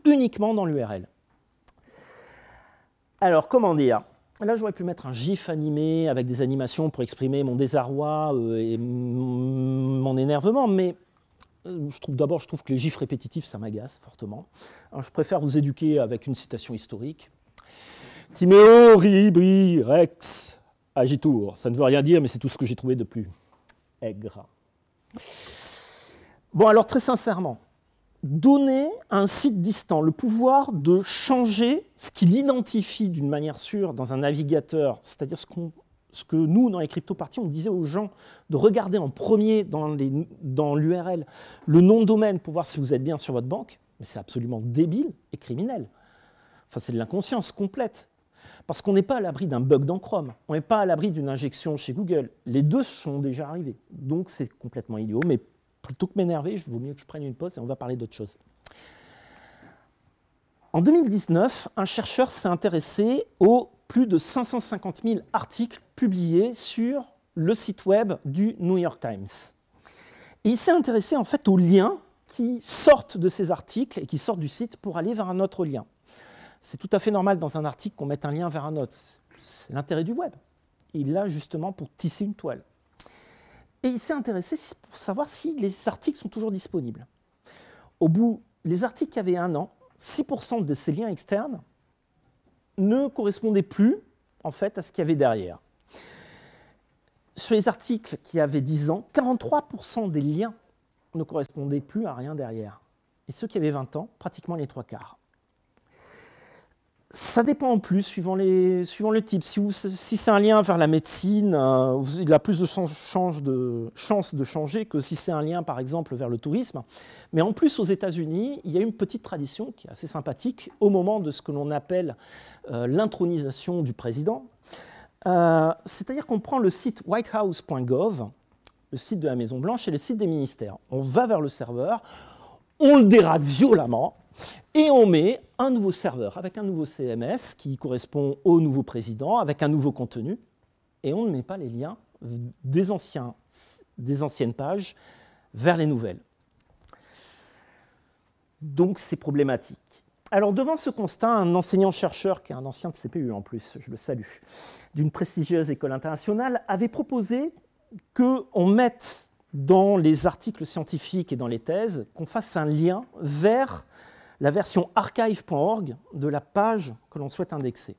uniquement dans l'URL. Alors, comment dire Là, j'aurais pu mettre un gif animé avec des animations pour exprimer mon désarroi euh, et mon énervement, mais euh, je trouve d'abord, je trouve que les gifs répétitifs, ça m'agace fortement. je préfère vous éduquer avec une citation historique. Timéo ribri rex agitur. Ça ne veut rien dire, mais c'est tout ce que j'ai trouvé de plus aigre. Bon, alors très sincèrement, donner à un site distant le pouvoir de changer ce qu'il identifie d'une manière sûre dans un navigateur, c'est-à-dire ce, ce, que nous, dans les crypto-parties, on disait aux gens de regarder en premier dans l'URL dans le nom de domaine pour voir si vous êtes bien sur votre banque, mais c'est absolument débile et criminel. Enfin, c'est de l'inconscience complète. Parce qu'on n'est pas à l'abri d'un bug dans Chrome, on n'est pas à l'abri d'une injection chez Google. Les deux sont déjà arrivés. Donc c'est complètement idiot, mais Plutôt que m'énerver, il vaut mieux que je prenne une pause et on va parler d'autre chose. En 2019, un chercheur s'est intéressé aux plus de 550 000 articles publiés sur le site web du New York Times. Et il s'est intéressé en fait aux liens qui sortent de ces articles et qui sortent du site pour aller vers un autre lien. C'est tout à fait normal dans un article qu'on mette un lien vers un autre. C'est l'intérêt du web. Il l'a justement pour tisser une toile et il s'est intéressé pour savoir si les articles sont toujours disponibles. Au bout, les articles qui avaient un an, 6% de ces liens externes ne correspondaient plus en fait à ce qu'il y avait derrière. Sur les articles qui avaient 10 ans, 43% des liens ne correspondaient plus à rien derrière. Et ceux qui avaient 20 ans, pratiquement les trois quarts ça dépend en plus, suivant, le type. Si, c'est un lien vers la médecine, euh, il a plus de, chances de, changer que si c'est un lien, par exemple, vers le tourisme. Mais en plus, aux États-Unis, il y a une petite tradition qui est assez sympathique. Au moment de ce que l'on appelle euh, l'intronisation du président, euh, c'est-à-dire qu'on prend le site whitehouse.gov, le site de la Maison-Blanche et le site des ministères. On va vers le serveur, on le dérague violemment, et on met un nouveau serveur avec un nouveau CMS qui correspond au nouveau président, avec un nouveau contenu, et on ne met pas les liens des, anciens, des anciennes pages vers les nouvelles. Donc c'est problématique. Alors devant ce constat, un enseignant-chercheur, qui est un ancien de CPU en plus, je le salue, d'une prestigieuse école internationale, avait proposé qu'on mette dans les articles scientifiques et dans les thèses, qu'on fasse un lien vers la version archive.org de la page que l'on souhaite indexer.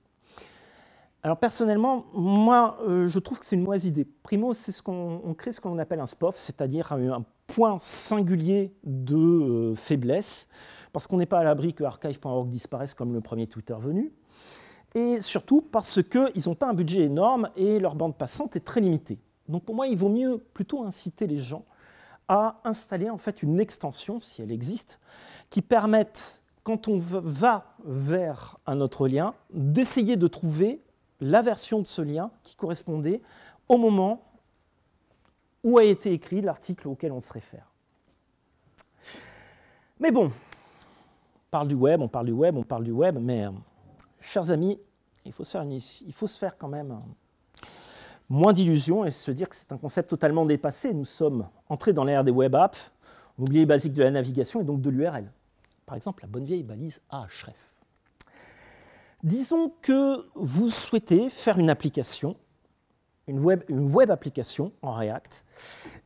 Alors personnellement, moi, euh, je trouve que c'est une mauvaise idée. Primo, c'est ce qu'on crée ce qu'on appelle un SPOF, c'est-à-dire un, point singulier de euh, faiblesse, parce qu'on n'est pas à l'abri que archive.org disparaisse comme le premier Twitter venu, et surtout parce qu'ils n'ont pas un budget énorme et leur bande passante est très limitée. Donc pour moi, il vaut mieux plutôt inciter les gens à installer en fait une extension, si elle existe, qui permette, quand on va vers un autre lien, d'essayer de trouver la version de ce lien qui correspondait au moment où a été écrit l'article auquel on se réfère. Mais bon, on parle du web, on parle du web, on parle du web, mais euh, chers amis, il faut se faire, il faut se faire quand même euh, moins d'illusions et se dire que c'est un concept totalement dépassé. Nous sommes entrés dans l'ère des web apps, on oublie les basiques de la navigation et donc de l'URL. Par exemple, la bonne vieille balise Ahref. Disons que vous souhaitez faire une application, une web, application en React,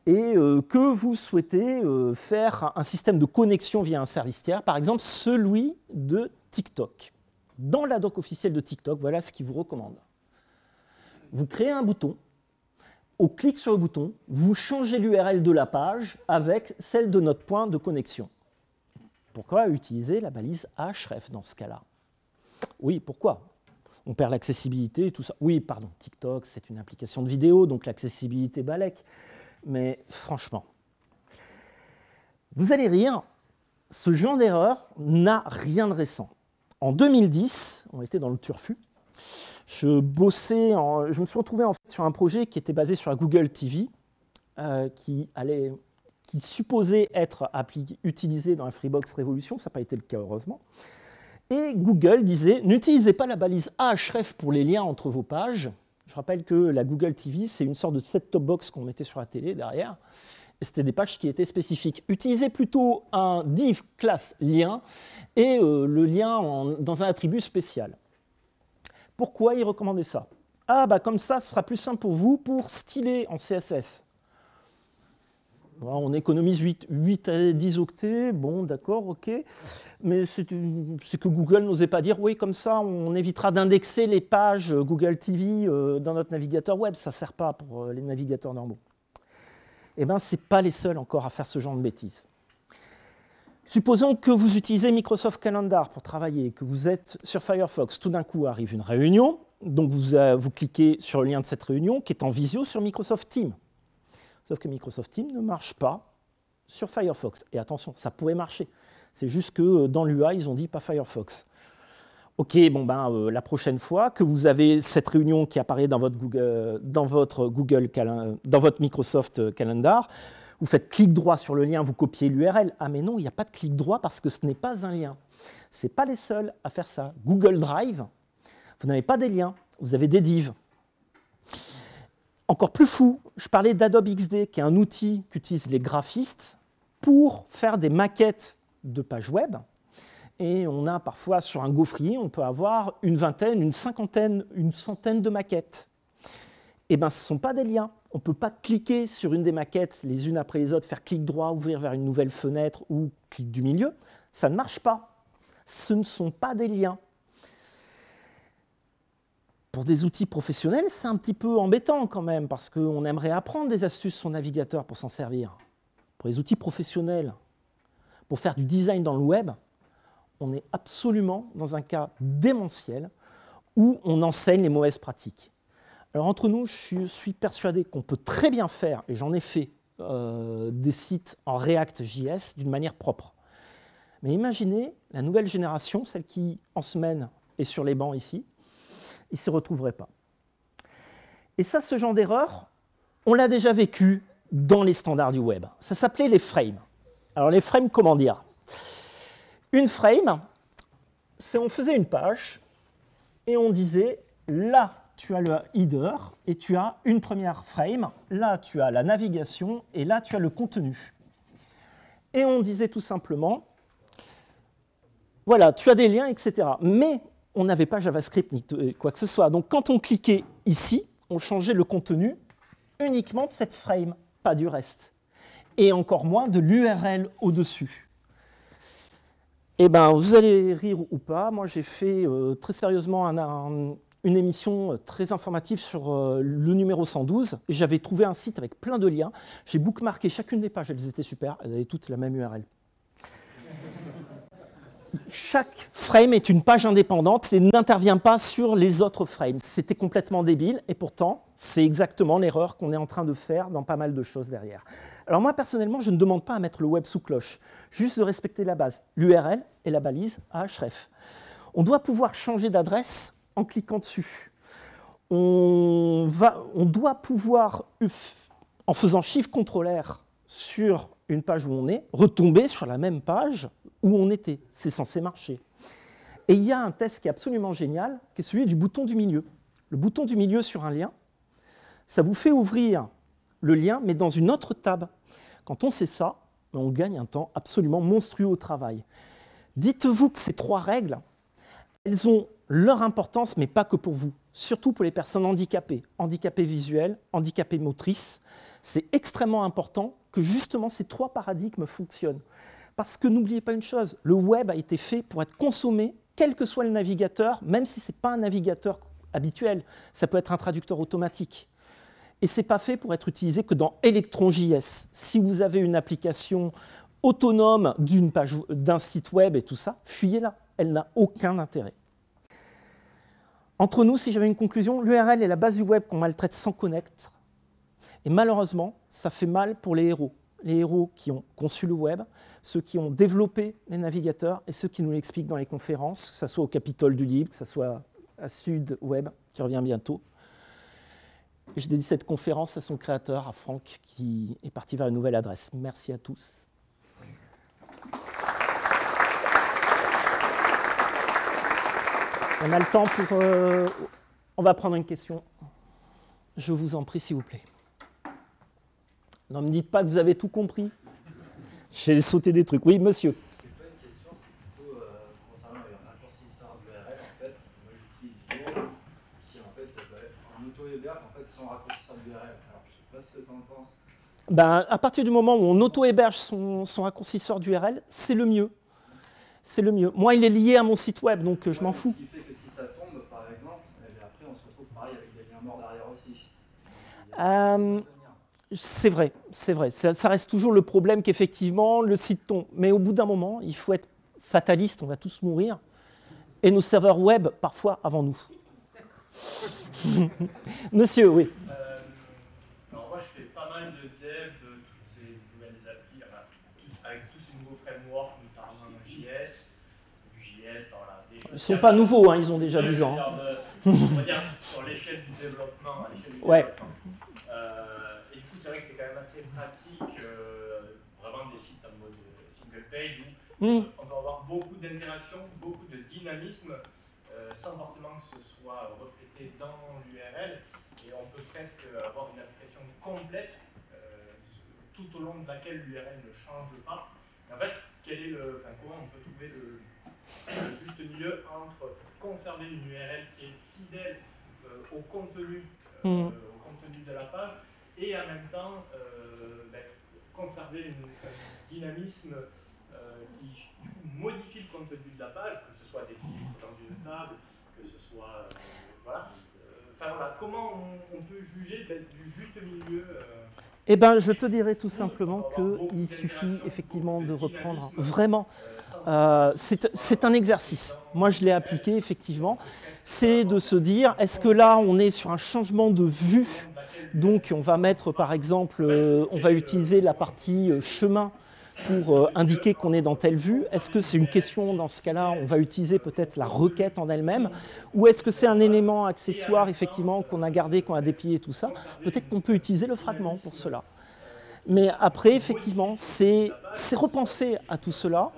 et euh, que vous souhaitez euh, faire un système de connexion via un service tiers, par exemple celui de TikTok. Dans la doc officielle de TikTok, voilà ce qu'il vous recommande vous créez un bouton, au clic sur le bouton, vous changez l'URL de la page avec celle de notre point de connexion. Pourquoi utiliser la balise href dans ce cas-là Oui, pourquoi On perd l'accessibilité et tout ça. Oui, pardon, TikTok, c'est une application de vidéo, donc l'accessibilité balèque. Mais franchement, vous allez rire, ce genre d'erreur n'a rien de récent. En 2010, on était dans le turfu, je bossais, je me suis retrouvé sur un projet qui était basé sur la Google TV, euh, qui supposait être utilisé dans la Freebox Révolution, ça n'a pas été le cas heureusement. Et Google disait n'utilisez pas la balise Ahref pour les liens entre vos pages. Je rappelle que la Google TV, c'est une sorte de set-top box qu'on mettait sur la télé derrière. C'était des pages qui étaient spécifiques. Utilisez plutôt un div class lien et euh, le lien dans un attribut spécial. Pourquoi il recommandait ça Ah, bah comme ça, ce sera plus simple pour vous pour styler en CSS. on économise 8, 8, à 10 octets, bon, d'accord, ok. Mais c'est que Google n'osait pas dire, oui, comme ça, on évitera d'indexer les pages Google TV euh, dans notre navigateur web. Ça ne sert pas pour euh, les navigateurs normaux. Eh bien, ce n'est pas les seuls encore à faire ce genre de bêtises. Supposons que vous utilisez Microsoft Calendar pour travailler, que vous êtes sur Firefox. Tout d'un coup arrive une réunion, donc euh, vous, cliquez sur le lien de cette réunion qui est en visio sur Microsoft Teams. Sauf que Microsoft Teams ne marche pas sur Firefox. Et attention, ça pourrait marcher. C'est juste que euh, dans l'UA, ils ont dit pas Firefox. Ok, bon ben euh, la prochaine fois que vous avez cette réunion qui apparaît dans votre Google, dans votre Google, dans votre Microsoft Calendar, vous faites clic droit sur le lien, vous copiez l'URL. Ah mais non, il n'y a pas de clic droit parce que ce n'est pas un lien. Ce n'est pas les seuls à faire ça. Google Drive, vous n'avez pas des liens, vous avez des divs. Encore plus fou, je parlais d'Adobe XD, qui est un outil qu'utilisent les graphistes pour faire des maquettes de pages web. Et on a parfois sur un gaufrier, on peut avoir une vingtaine, une cinquantaine, une centaine de maquettes. Eh bien, ce ne sont pas des liens on ne peut pas cliquer sur une des maquettes les unes après les autres, faire clic droit, ouvrir vers une nouvelle fenêtre ou clic du milieu. Ça ne marche pas. Ce ne sont pas des liens. Pour des outils professionnels, c'est un petit peu embêtant quand même, parce qu'on aimerait apprendre des astuces sur navigateur pour s'en servir. Pour les outils professionnels, pour faire du design dans le web, on est absolument dans un cas démentiel où on enseigne les mauvaises pratiques. Alors entre nous, je suis persuadé qu'on peut très bien faire, et j'en ai fait, euh, des sites en React.js d'une manière propre. Mais imaginez la nouvelle génération, celle qui en semaine est sur les bancs ici, il ne s'y retrouverait pas. Et ça, ce genre d'erreur, on l'a déjà vécu dans les standards du web. Ça s'appelait les frames. Alors les frames, comment dire Une frame, c'est on faisait une page et on disait là tu as le header et tu as une première frame. Là, tu as la navigation et là, tu as le contenu. Et on disait tout simplement, voilà, tu as des liens, etc. Mais on n'avait pas JavaScript ni euh, quoi que ce soit. Donc quand on cliquait ici, on changeait le contenu uniquement de cette frame, pas du reste. Et encore moins de l'URL au-dessus. Eh bien, vous allez rire ou pas, moi j'ai fait euh, très sérieusement un une émission euh, très informative sur euh, le numéro 112. J'avais trouvé un site avec plein de liens. J'ai bookmarké chacune des pages, elles étaient super, elles avaient toutes la même URL. Chaque frame est une page indépendante et n'intervient pas sur les autres frames. C'était complètement débile et pourtant, c'est exactement l'erreur qu'on est en train de faire dans pas mal de choses derrière. Alors moi, personnellement, je ne demande pas à mettre le web sous cloche, juste de respecter la base, l'URL et la balise à href. On doit pouvoir changer d'adresse en cliquant dessus. On, va, on doit pouvoir, en faisant chiffre Ctrl sur une page où on est, retomber sur la même page où on était. C'est censé marcher. Et il y a un test qui est absolument génial, qui est celui du bouton du milieu. Le bouton du milieu sur un lien, ça vous fait ouvrir le lien, mais dans une autre table. Quand on sait ça, on gagne un temps absolument monstrueux au travail. Dites-vous que ces trois règles, elles ont leur importance, mais pas que pour vous, surtout pour les personnes handicapées, handicapées visuelles, handicapées motrices. C'est extrêmement important que justement ces trois paradigmes fonctionnent. Parce que n'oubliez pas une chose, le web a été fait pour être consommé, quel que soit le navigateur, même si ce n'est pas un navigateur habituel, ça peut être un traducteur automatique. Et ce n'est pas fait pour être utilisé que dans ElectronJS. Si vous avez une application autonome d'une page, d'un site web et tout ça, fuyez-la, elle n'a aucun intérêt. Entre nous, si j'avais une conclusion, l'URL est la base du web qu'on maltraite sans connecter. Et malheureusement, ça fait mal pour les héros. Les héros qui ont conçu le web, ceux qui ont développé les navigateurs et ceux qui nous l'expliquent dans les conférences, que ce soit au Capitole du Libre, que ce soit à Sud Web, qui revient bientôt. Je dédie cette conférence à son créateur, à Franck, qui est parti vers une nouvelle adresse. Merci à tous. On a le temps pour... Euh, on va prendre une question. Je vous en prie, s'il vous plaît. Non, ne me dites pas que vous avez tout compris. J'ai sauté des trucs. Oui, monsieur. C'est pas pas une question, plutôt concernant en en fait, auto-héberge d'URL. Je sais ce que tu Ben, bah, à partir du moment où on auto-héberge son, raccourcisseur d'URL, c'est le mieux. C'est le mieux. Moi, il est lié à mon site web, donc euh, je m'en fous. Euh, c'est vrai, c'est vrai. Ça, reste toujours le problème qu'effectivement, le cite t Mais au bout d'un moment, il faut être fataliste, on va tous mourir. Et nos serveurs web, parfois, avant nous. Monsieur, oui. Euh, alors moi, je fais pas mal de dev euh, toutes ces nouvelles applis, avec tous ces nouveaux frameworks, notamment JS, UJS, ils ne sont pas nouveaux, hein, ils ont déjà 10 ans. Hein. on sur l'échelle du développement, à l'échelle du développement pratique, euh, vraiment des sites en mode euh, single page où mm. euh, on peut avoir beaucoup d'interactions, beaucoup de dynamisme, sans forcément que ce soit reflété dans l'URL. Et on peut presque avoir une application complète tout au long de laquelle l'URL ne change pas. En fait, quel est le, enfin, comment on peut trouver le, juste milieu entre conserver une URL qui est fidèle au, contenu, mm. au contenu de la page et en même temps euh, ben, conserver un dynamisme euh, qui modifie le contenu de la page, que ce soit des filtres dans une table, que ce soit... Euh, voilà. comment on, peut juger ben, du juste milieu Eh bien, je te dirais tout simplement qu'il suffit effectivement de reprendre hein, vraiment. Euh, c'est un exercice. Moi, je l'ai appliqué, effectivement. C'est de se dire, est-ce que là, on est sur un changement de vue Donc, on va mettre, par exemple, euh, on va utiliser la partie euh, chemin pour indiquer qu'on est dans telle vue Est-ce que c'est une question, dans ce cas-là, on va utiliser peut-être la requête en elle-même Ou est-ce que c'est un élément accessoire, effectivement, qu'on a gardé, qu'on a déplié, tout ça Peut-être qu'on peut utiliser le fragment pour cela. Mais après, effectivement, c'est repenser à tout cela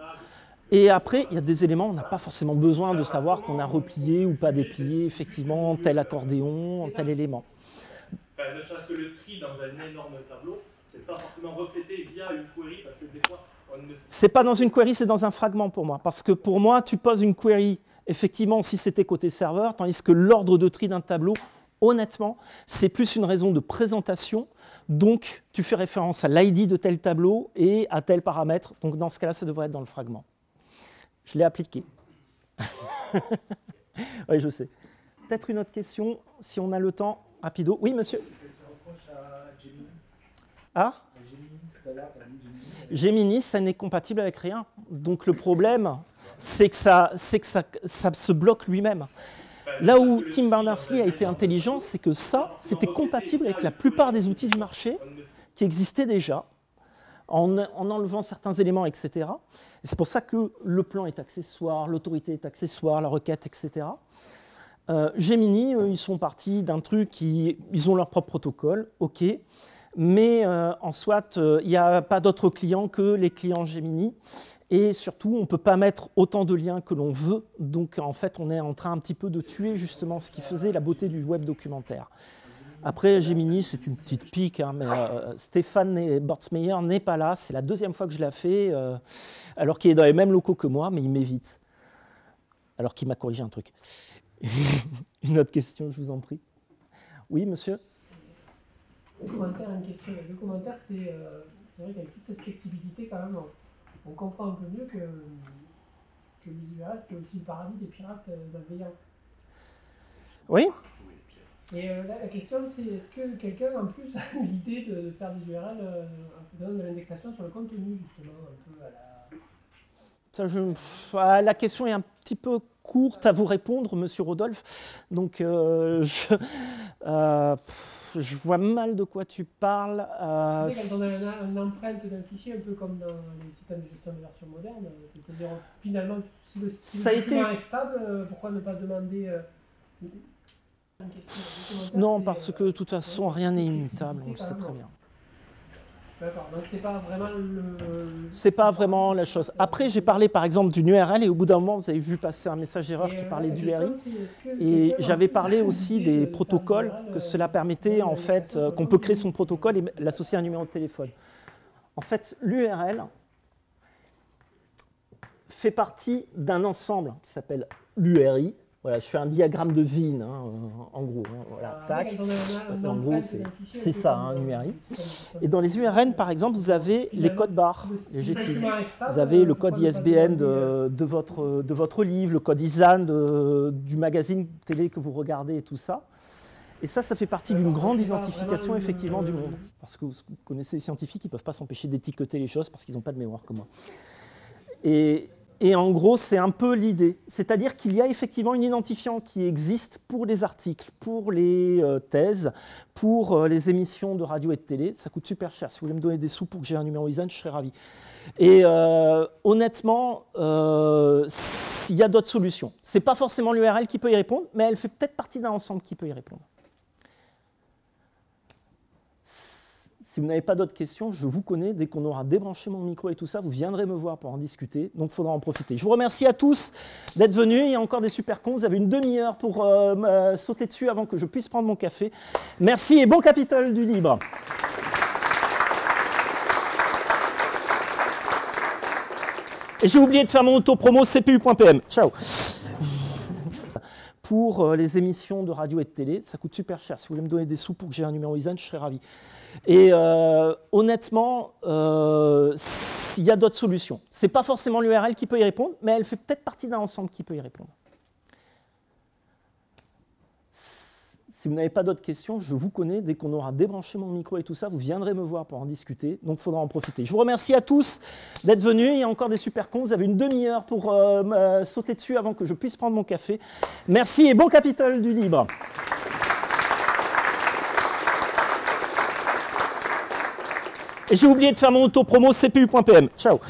et après, il y a des éléments, on n'a pas forcément besoin de savoir qu'on a replié ou pas déplié, effectivement, tel accordéon, tel élément. ne que le tri dans un énorme tableau, c'est pas forcément reflété via une query, parce que des fois, on ne... C'est pas dans une query, c'est dans un fragment pour moi. Parce que pour moi, tu poses une query, effectivement, si c'était côté serveur, tandis que l'ordre de tri d'un tableau, honnêtement, c'est plus une raison de présentation. Donc, tu fais référence à l'ID de tel tableau et à tel paramètre. Donc, dans ce cas-là, ça devrait être dans le fragment. Je l'ai appliqué. oui, je sais. Peut-être une autre question, si on a le temps, rapido. Oui, monsieur Ah Gemini, ça n'est compatible avec rien. Donc le problème, c'est que ça, c'est que ça, ça se bloque lui-même. Là où Tim Berners-Lee a été intelligent, c'est que ça, c'était compatible avec la plupart des outils du marché qui existaient déjà en, enlevant certains éléments, etc. c'est pour ça que le plan est accessoire, l'autorité est accessoire, la requête, etc. Euh, Gemini, ils sont partis d'un truc, qui, ils ont leur propre protocole, ok, mais euh, en soit, euh, il n'y a pas d'autres clients que les clients Gemini, et surtout, on ne peut pas mettre autant de liens que l'on veut, donc en fait, on est en train un petit peu de tuer justement ce qui faisait la beauté du web documentaire. Après, Gemini, c'est une petite pique, hein, mais euh, Stéphane Bortsmeyer n'est pas là. C'est la deuxième fois que je la fais, euh, alors qu'il est dans les mêmes locaux que moi, mais il m'évite. Alors qu'il m'a corrigé un truc. une autre question, je vous en prie. Oui, monsieur Le commentaire, une question. Le commentaire, c'est euh, vrai qu'avec toute cette flexibilité, quand même, on, comprend un peu mieux que, que c'est aussi le paradis des pirates malveillants. Euh, oui, et euh, la, question, c'est est-ce que quelqu'un en plus a eu l'idée de, faire des URL en euh, faisant de l'indexation sur le contenu, justement, un peu à la. Ça, je, ah, la question est un petit peu courte à vous répondre, monsieur Rodolphe. Donc, euh, je, je, vois mal de quoi tu parles. quand on a une, empreinte d'un fichier, un peu comme dans les systèmes de gestion de version moderne, c'est-à-dire finalement, si le, si été... est stable, pourquoi ne pas demander non, parce que de toute façon, rien n'est immutable, on le sait très bien. D'accord, donc c'est pas vraiment le... pas vraiment la chose. Après, j'ai parlé par exemple d'une URL et au bout d'un moment, vous avez vu passer un message d'erreur qui euh, parlait d'URI. Et j'avais parlé aussi des protocoles, que cela permettait euh, en fait, qu'on peut créer son protocole et l'associer à un numéro de téléphone. En fait, l'URL fait partie d'un ensemble qui s'appelle l'URI, voilà, je fais un diagramme de VIN, hein, euh, en gros. Hein, voilà, ah, tac. En gros, c'est ça, un hein, numérique. Et dans les URN, par exemple, vous avez les codes barres, Vous avez euh, le code ISBN de, votre, de votre livre, le code ISAN du magazine télé que vous regardez et tout ça. Et ça, ça fait partie d'une grande identification effectivement du monde. Parce que vous connaissez les scientifiques, ils ne peuvent pas s'empêcher d'étiqueter les choses parce qu'ils n'ont pas de mémoire comme moi. Et, et en gros, c'est un peu l'idée. C'est-à-dire qu'il y a effectivement une identifiant qui existe pour les articles, pour les euh, thèses, pour euh, les émissions de radio et de télé. Ça coûte super cher. Si vous voulez me donner des sous pour que j'ai un numéro ISAN, je serais ravi. Et euh, honnêtement, il y a d'autres solutions. Ce n'est pas forcément l'URL qui peut y répondre, mais elle fait peut-être partie d'un ensemble qui peut y répondre. Si vous n'avez pas d'autres questions, je vous connais. Dès qu'on aura débranché mon micro et tout ça, vous viendrez me voir pour en discuter. Donc, il faudra en profiter. Je vous remercie à tous d'être venus. Il y a encore des super cons. Vous avez une demi-heure pour euh, sauter dessus avant que je puisse prendre mon café. Merci et bon Capitole du Libre. Et j'ai oublié de faire mon auto-promo cpu.pm. Ciao pour euh, les émissions de radio et de télé. Ça coûte super cher. Si vous voulez me donner des sous pour que j'ai un numéro ISAN, je serais ravi. Et euh, honnêtement, euh, il y a d'autres solutions. Ce n'est pas forcément l'URL qui peut y répondre, mais elle fait peut-être partie d'un ensemble qui peut y répondre. Si vous n'avez pas d'autres questions, je vous connais. Dès qu'on aura débranché mon micro et tout ça, vous viendrez me voir pour en discuter. Donc, il faudra en profiter. Je vous remercie à tous d'être venus. Il y a encore des super cons. Vous avez une demi-heure pour euh, sauter dessus avant que je puisse prendre mon café. Merci et bon Capitole du Libre. Et j'ai oublié de faire mon auto-promo cpu.pm. Ciao.